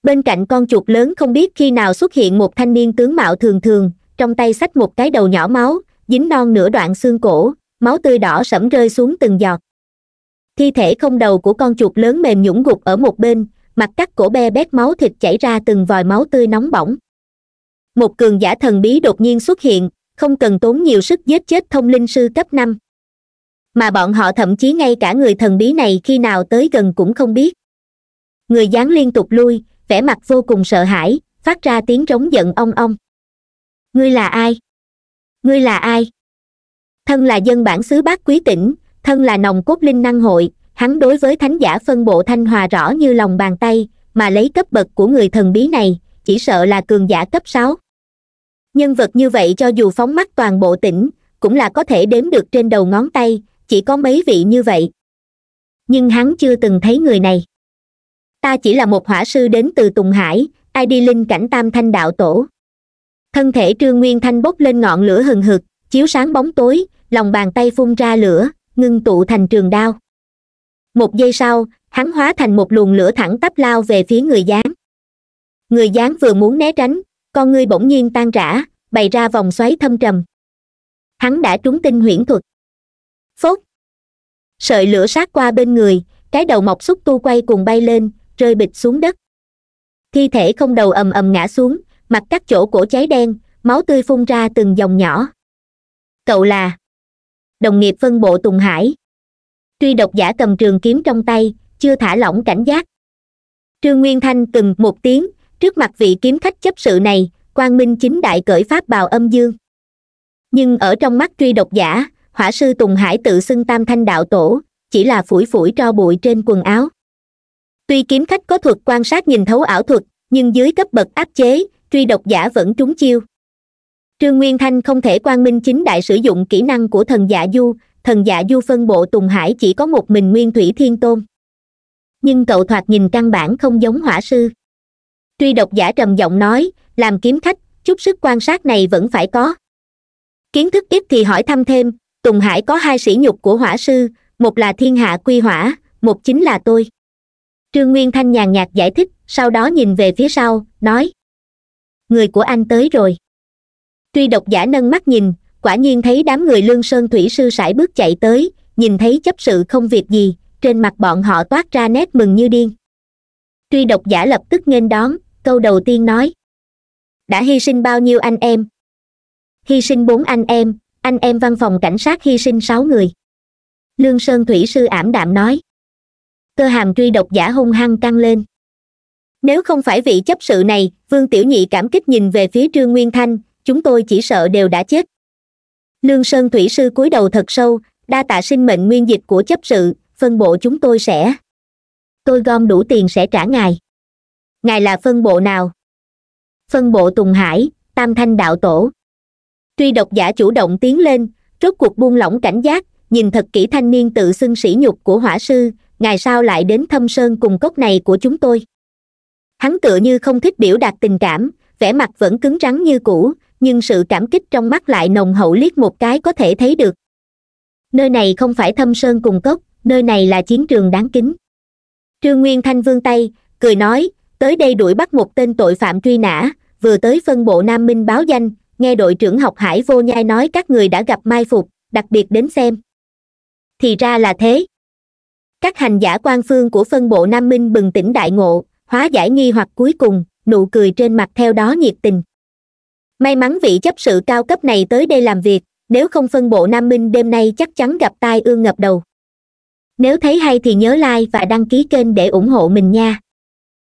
bên cạnh con chuột lớn không biết khi nào xuất hiện một thanh niên tướng mạo thường thường trong tay xách một cái đầu nhỏ máu dính non nửa đoạn xương cổ máu tươi đỏ sẫm rơi xuống từng giọt thi thể không đầu của con chuột lớn mềm nhũng gục ở một bên mặt cắt cổ be bét máu thịt chảy ra từng vòi máu tươi nóng bỏng một cường giả thần bí đột nhiên xuất hiện không cần tốn nhiều sức giết chết thông linh sư cấp năm mà bọn họ thậm chí ngay cả người thần bí này khi nào tới gần cũng không biết người dán liên tục lui vẻ mặt vô cùng sợ hãi phát ra tiếng trống giận ong ong ngươi là ai ngươi là ai thân là dân bản xứ bát quý tỉnh thân là nòng cốt linh năng hội hắn đối với thánh giả phân bộ thanh hòa rõ như lòng bàn tay mà lấy cấp bậc của người thần bí này chỉ sợ là cường giả cấp sáu nhân vật như vậy cho dù phóng mắt toàn bộ tỉnh cũng là có thể đếm được trên đầu ngón tay chỉ có mấy vị như vậy nhưng hắn chưa từng thấy người này ta chỉ là một hỏa sư đến từ tùng hải ai đi linh cảnh tam thanh đạo tổ thân thể trương nguyên thanh bốc lên ngọn lửa hừng hực chiếu sáng bóng tối lòng bàn tay phun ra lửa ngưng tụ thành trường đao một giây sau hắn hóa thành một luồng lửa thẳng tắp lao về phía người gián. người gián vừa muốn né tránh con ngươi bỗng nhiên tan rã bày ra vòng xoáy thâm trầm hắn đã trúng tinh huyễn thuật phốt sợi lửa sát qua bên người cái đầu mọc xúc tu quay cùng bay lên rơi bịch xuống đất thi thể không đầu ầm ầm ngã xuống mặt các chỗ cổ cháy đen máu tươi phun ra từng dòng nhỏ cậu là đồng nghiệp phân bộ tùng hải truy độc giả cầm trường kiếm trong tay chưa thả lỏng cảnh giác trương nguyên thanh từng một tiếng trước mặt vị kiếm khách chấp sự này quang minh chính đại cởi pháp bào âm dương nhưng ở trong mắt truy độc giả hỏa sư tùng hải tự xưng tam thanh đạo tổ chỉ là phủi phủi tro bụi trên quần áo tuy kiếm khách có thuật quan sát nhìn thấu ảo thuật nhưng dưới cấp bậc áp chế truy độc giả vẫn trúng chiêu trương nguyên thanh không thể quang minh chính đại sử dụng kỹ năng của thần dạ du thần dạ du phân bộ tùng hải chỉ có một mình nguyên thủy thiên tôn nhưng cậu thoạt nhìn căn bản không giống hỏa sư truy độc giả trầm giọng nói làm kiếm khách chút sức quan sát này vẫn phải có kiến thức ít thì hỏi thăm thêm tùng hải có hai sĩ nhục của hỏa sư một là thiên hạ quy hỏa một chính là tôi trương nguyên thanh nhàn nhạt giải thích sau đó nhìn về phía sau nói người của anh tới rồi Truy độc giả nâng mắt nhìn quả nhiên thấy đám người lương sơn thủy sư sải bước chạy tới nhìn thấy chấp sự không việc gì trên mặt bọn họ toát ra nét mừng như điên Truy độc giả lập tức nghênh đón câu đầu tiên nói đã hy sinh bao nhiêu anh em hy sinh bốn anh em anh em văn phòng cảnh sát hy sinh sáu người lương sơn thủy sư ảm đạm nói cơ hàm truy độc giả hung hăng căng lên nếu không phải vị chấp sự này vương tiểu nhị cảm kích nhìn về phía trương nguyên thanh chúng tôi chỉ sợ đều đã chết lương sơn thủy sư cúi đầu thật sâu đa tạ sinh mệnh nguyên dịch của chấp sự phân bộ chúng tôi sẽ tôi gom đủ tiền sẽ trả ngài ngài là phân bộ nào phân bộ tùng hải tam thanh đạo tổ tuy độc giả chủ động tiến lên rốt cuộc buông lỏng cảnh giác nhìn thật kỹ thanh niên tự xưng sỉ nhục của hỏa sư ngài sao lại đến thâm sơn cùng cốc này của chúng tôi hắn tựa như không thích biểu đạt tình cảm vẻ mặt vẫn cứng rắn như cũ nhưng sự cảm kích trong mắt lại nồng hậu liếc một cái có thể thấy được nơi này không phải thâm sơn cùng cốc nơi này là chiến trường đáng kính trương nguyên thanh vương tay cười nói tới đây đuổi bắt một tên tội phạm truy nã vừa tới phân bộ nam minh báo danh nghe đội trưởng học hải vô nhai nói các người đã gặp mai phục đặc biệt đến xem thì ra là thế các hành giả quan phương của phân bộ nam minh bừng tỉnh đại ngộ hóa giải nghi hoặc cuối cùng nụ cười trên mặt theo đó nhiệt tình may mắn vị chấp sự cao cấp này tới đây làm việc nếu không phân bộ nam minh đêm nay chắc chắn gặp tai ương ngập đầu nếu thấy hay thì nhớ like và đăng ký kênh để ủng hộ mình nha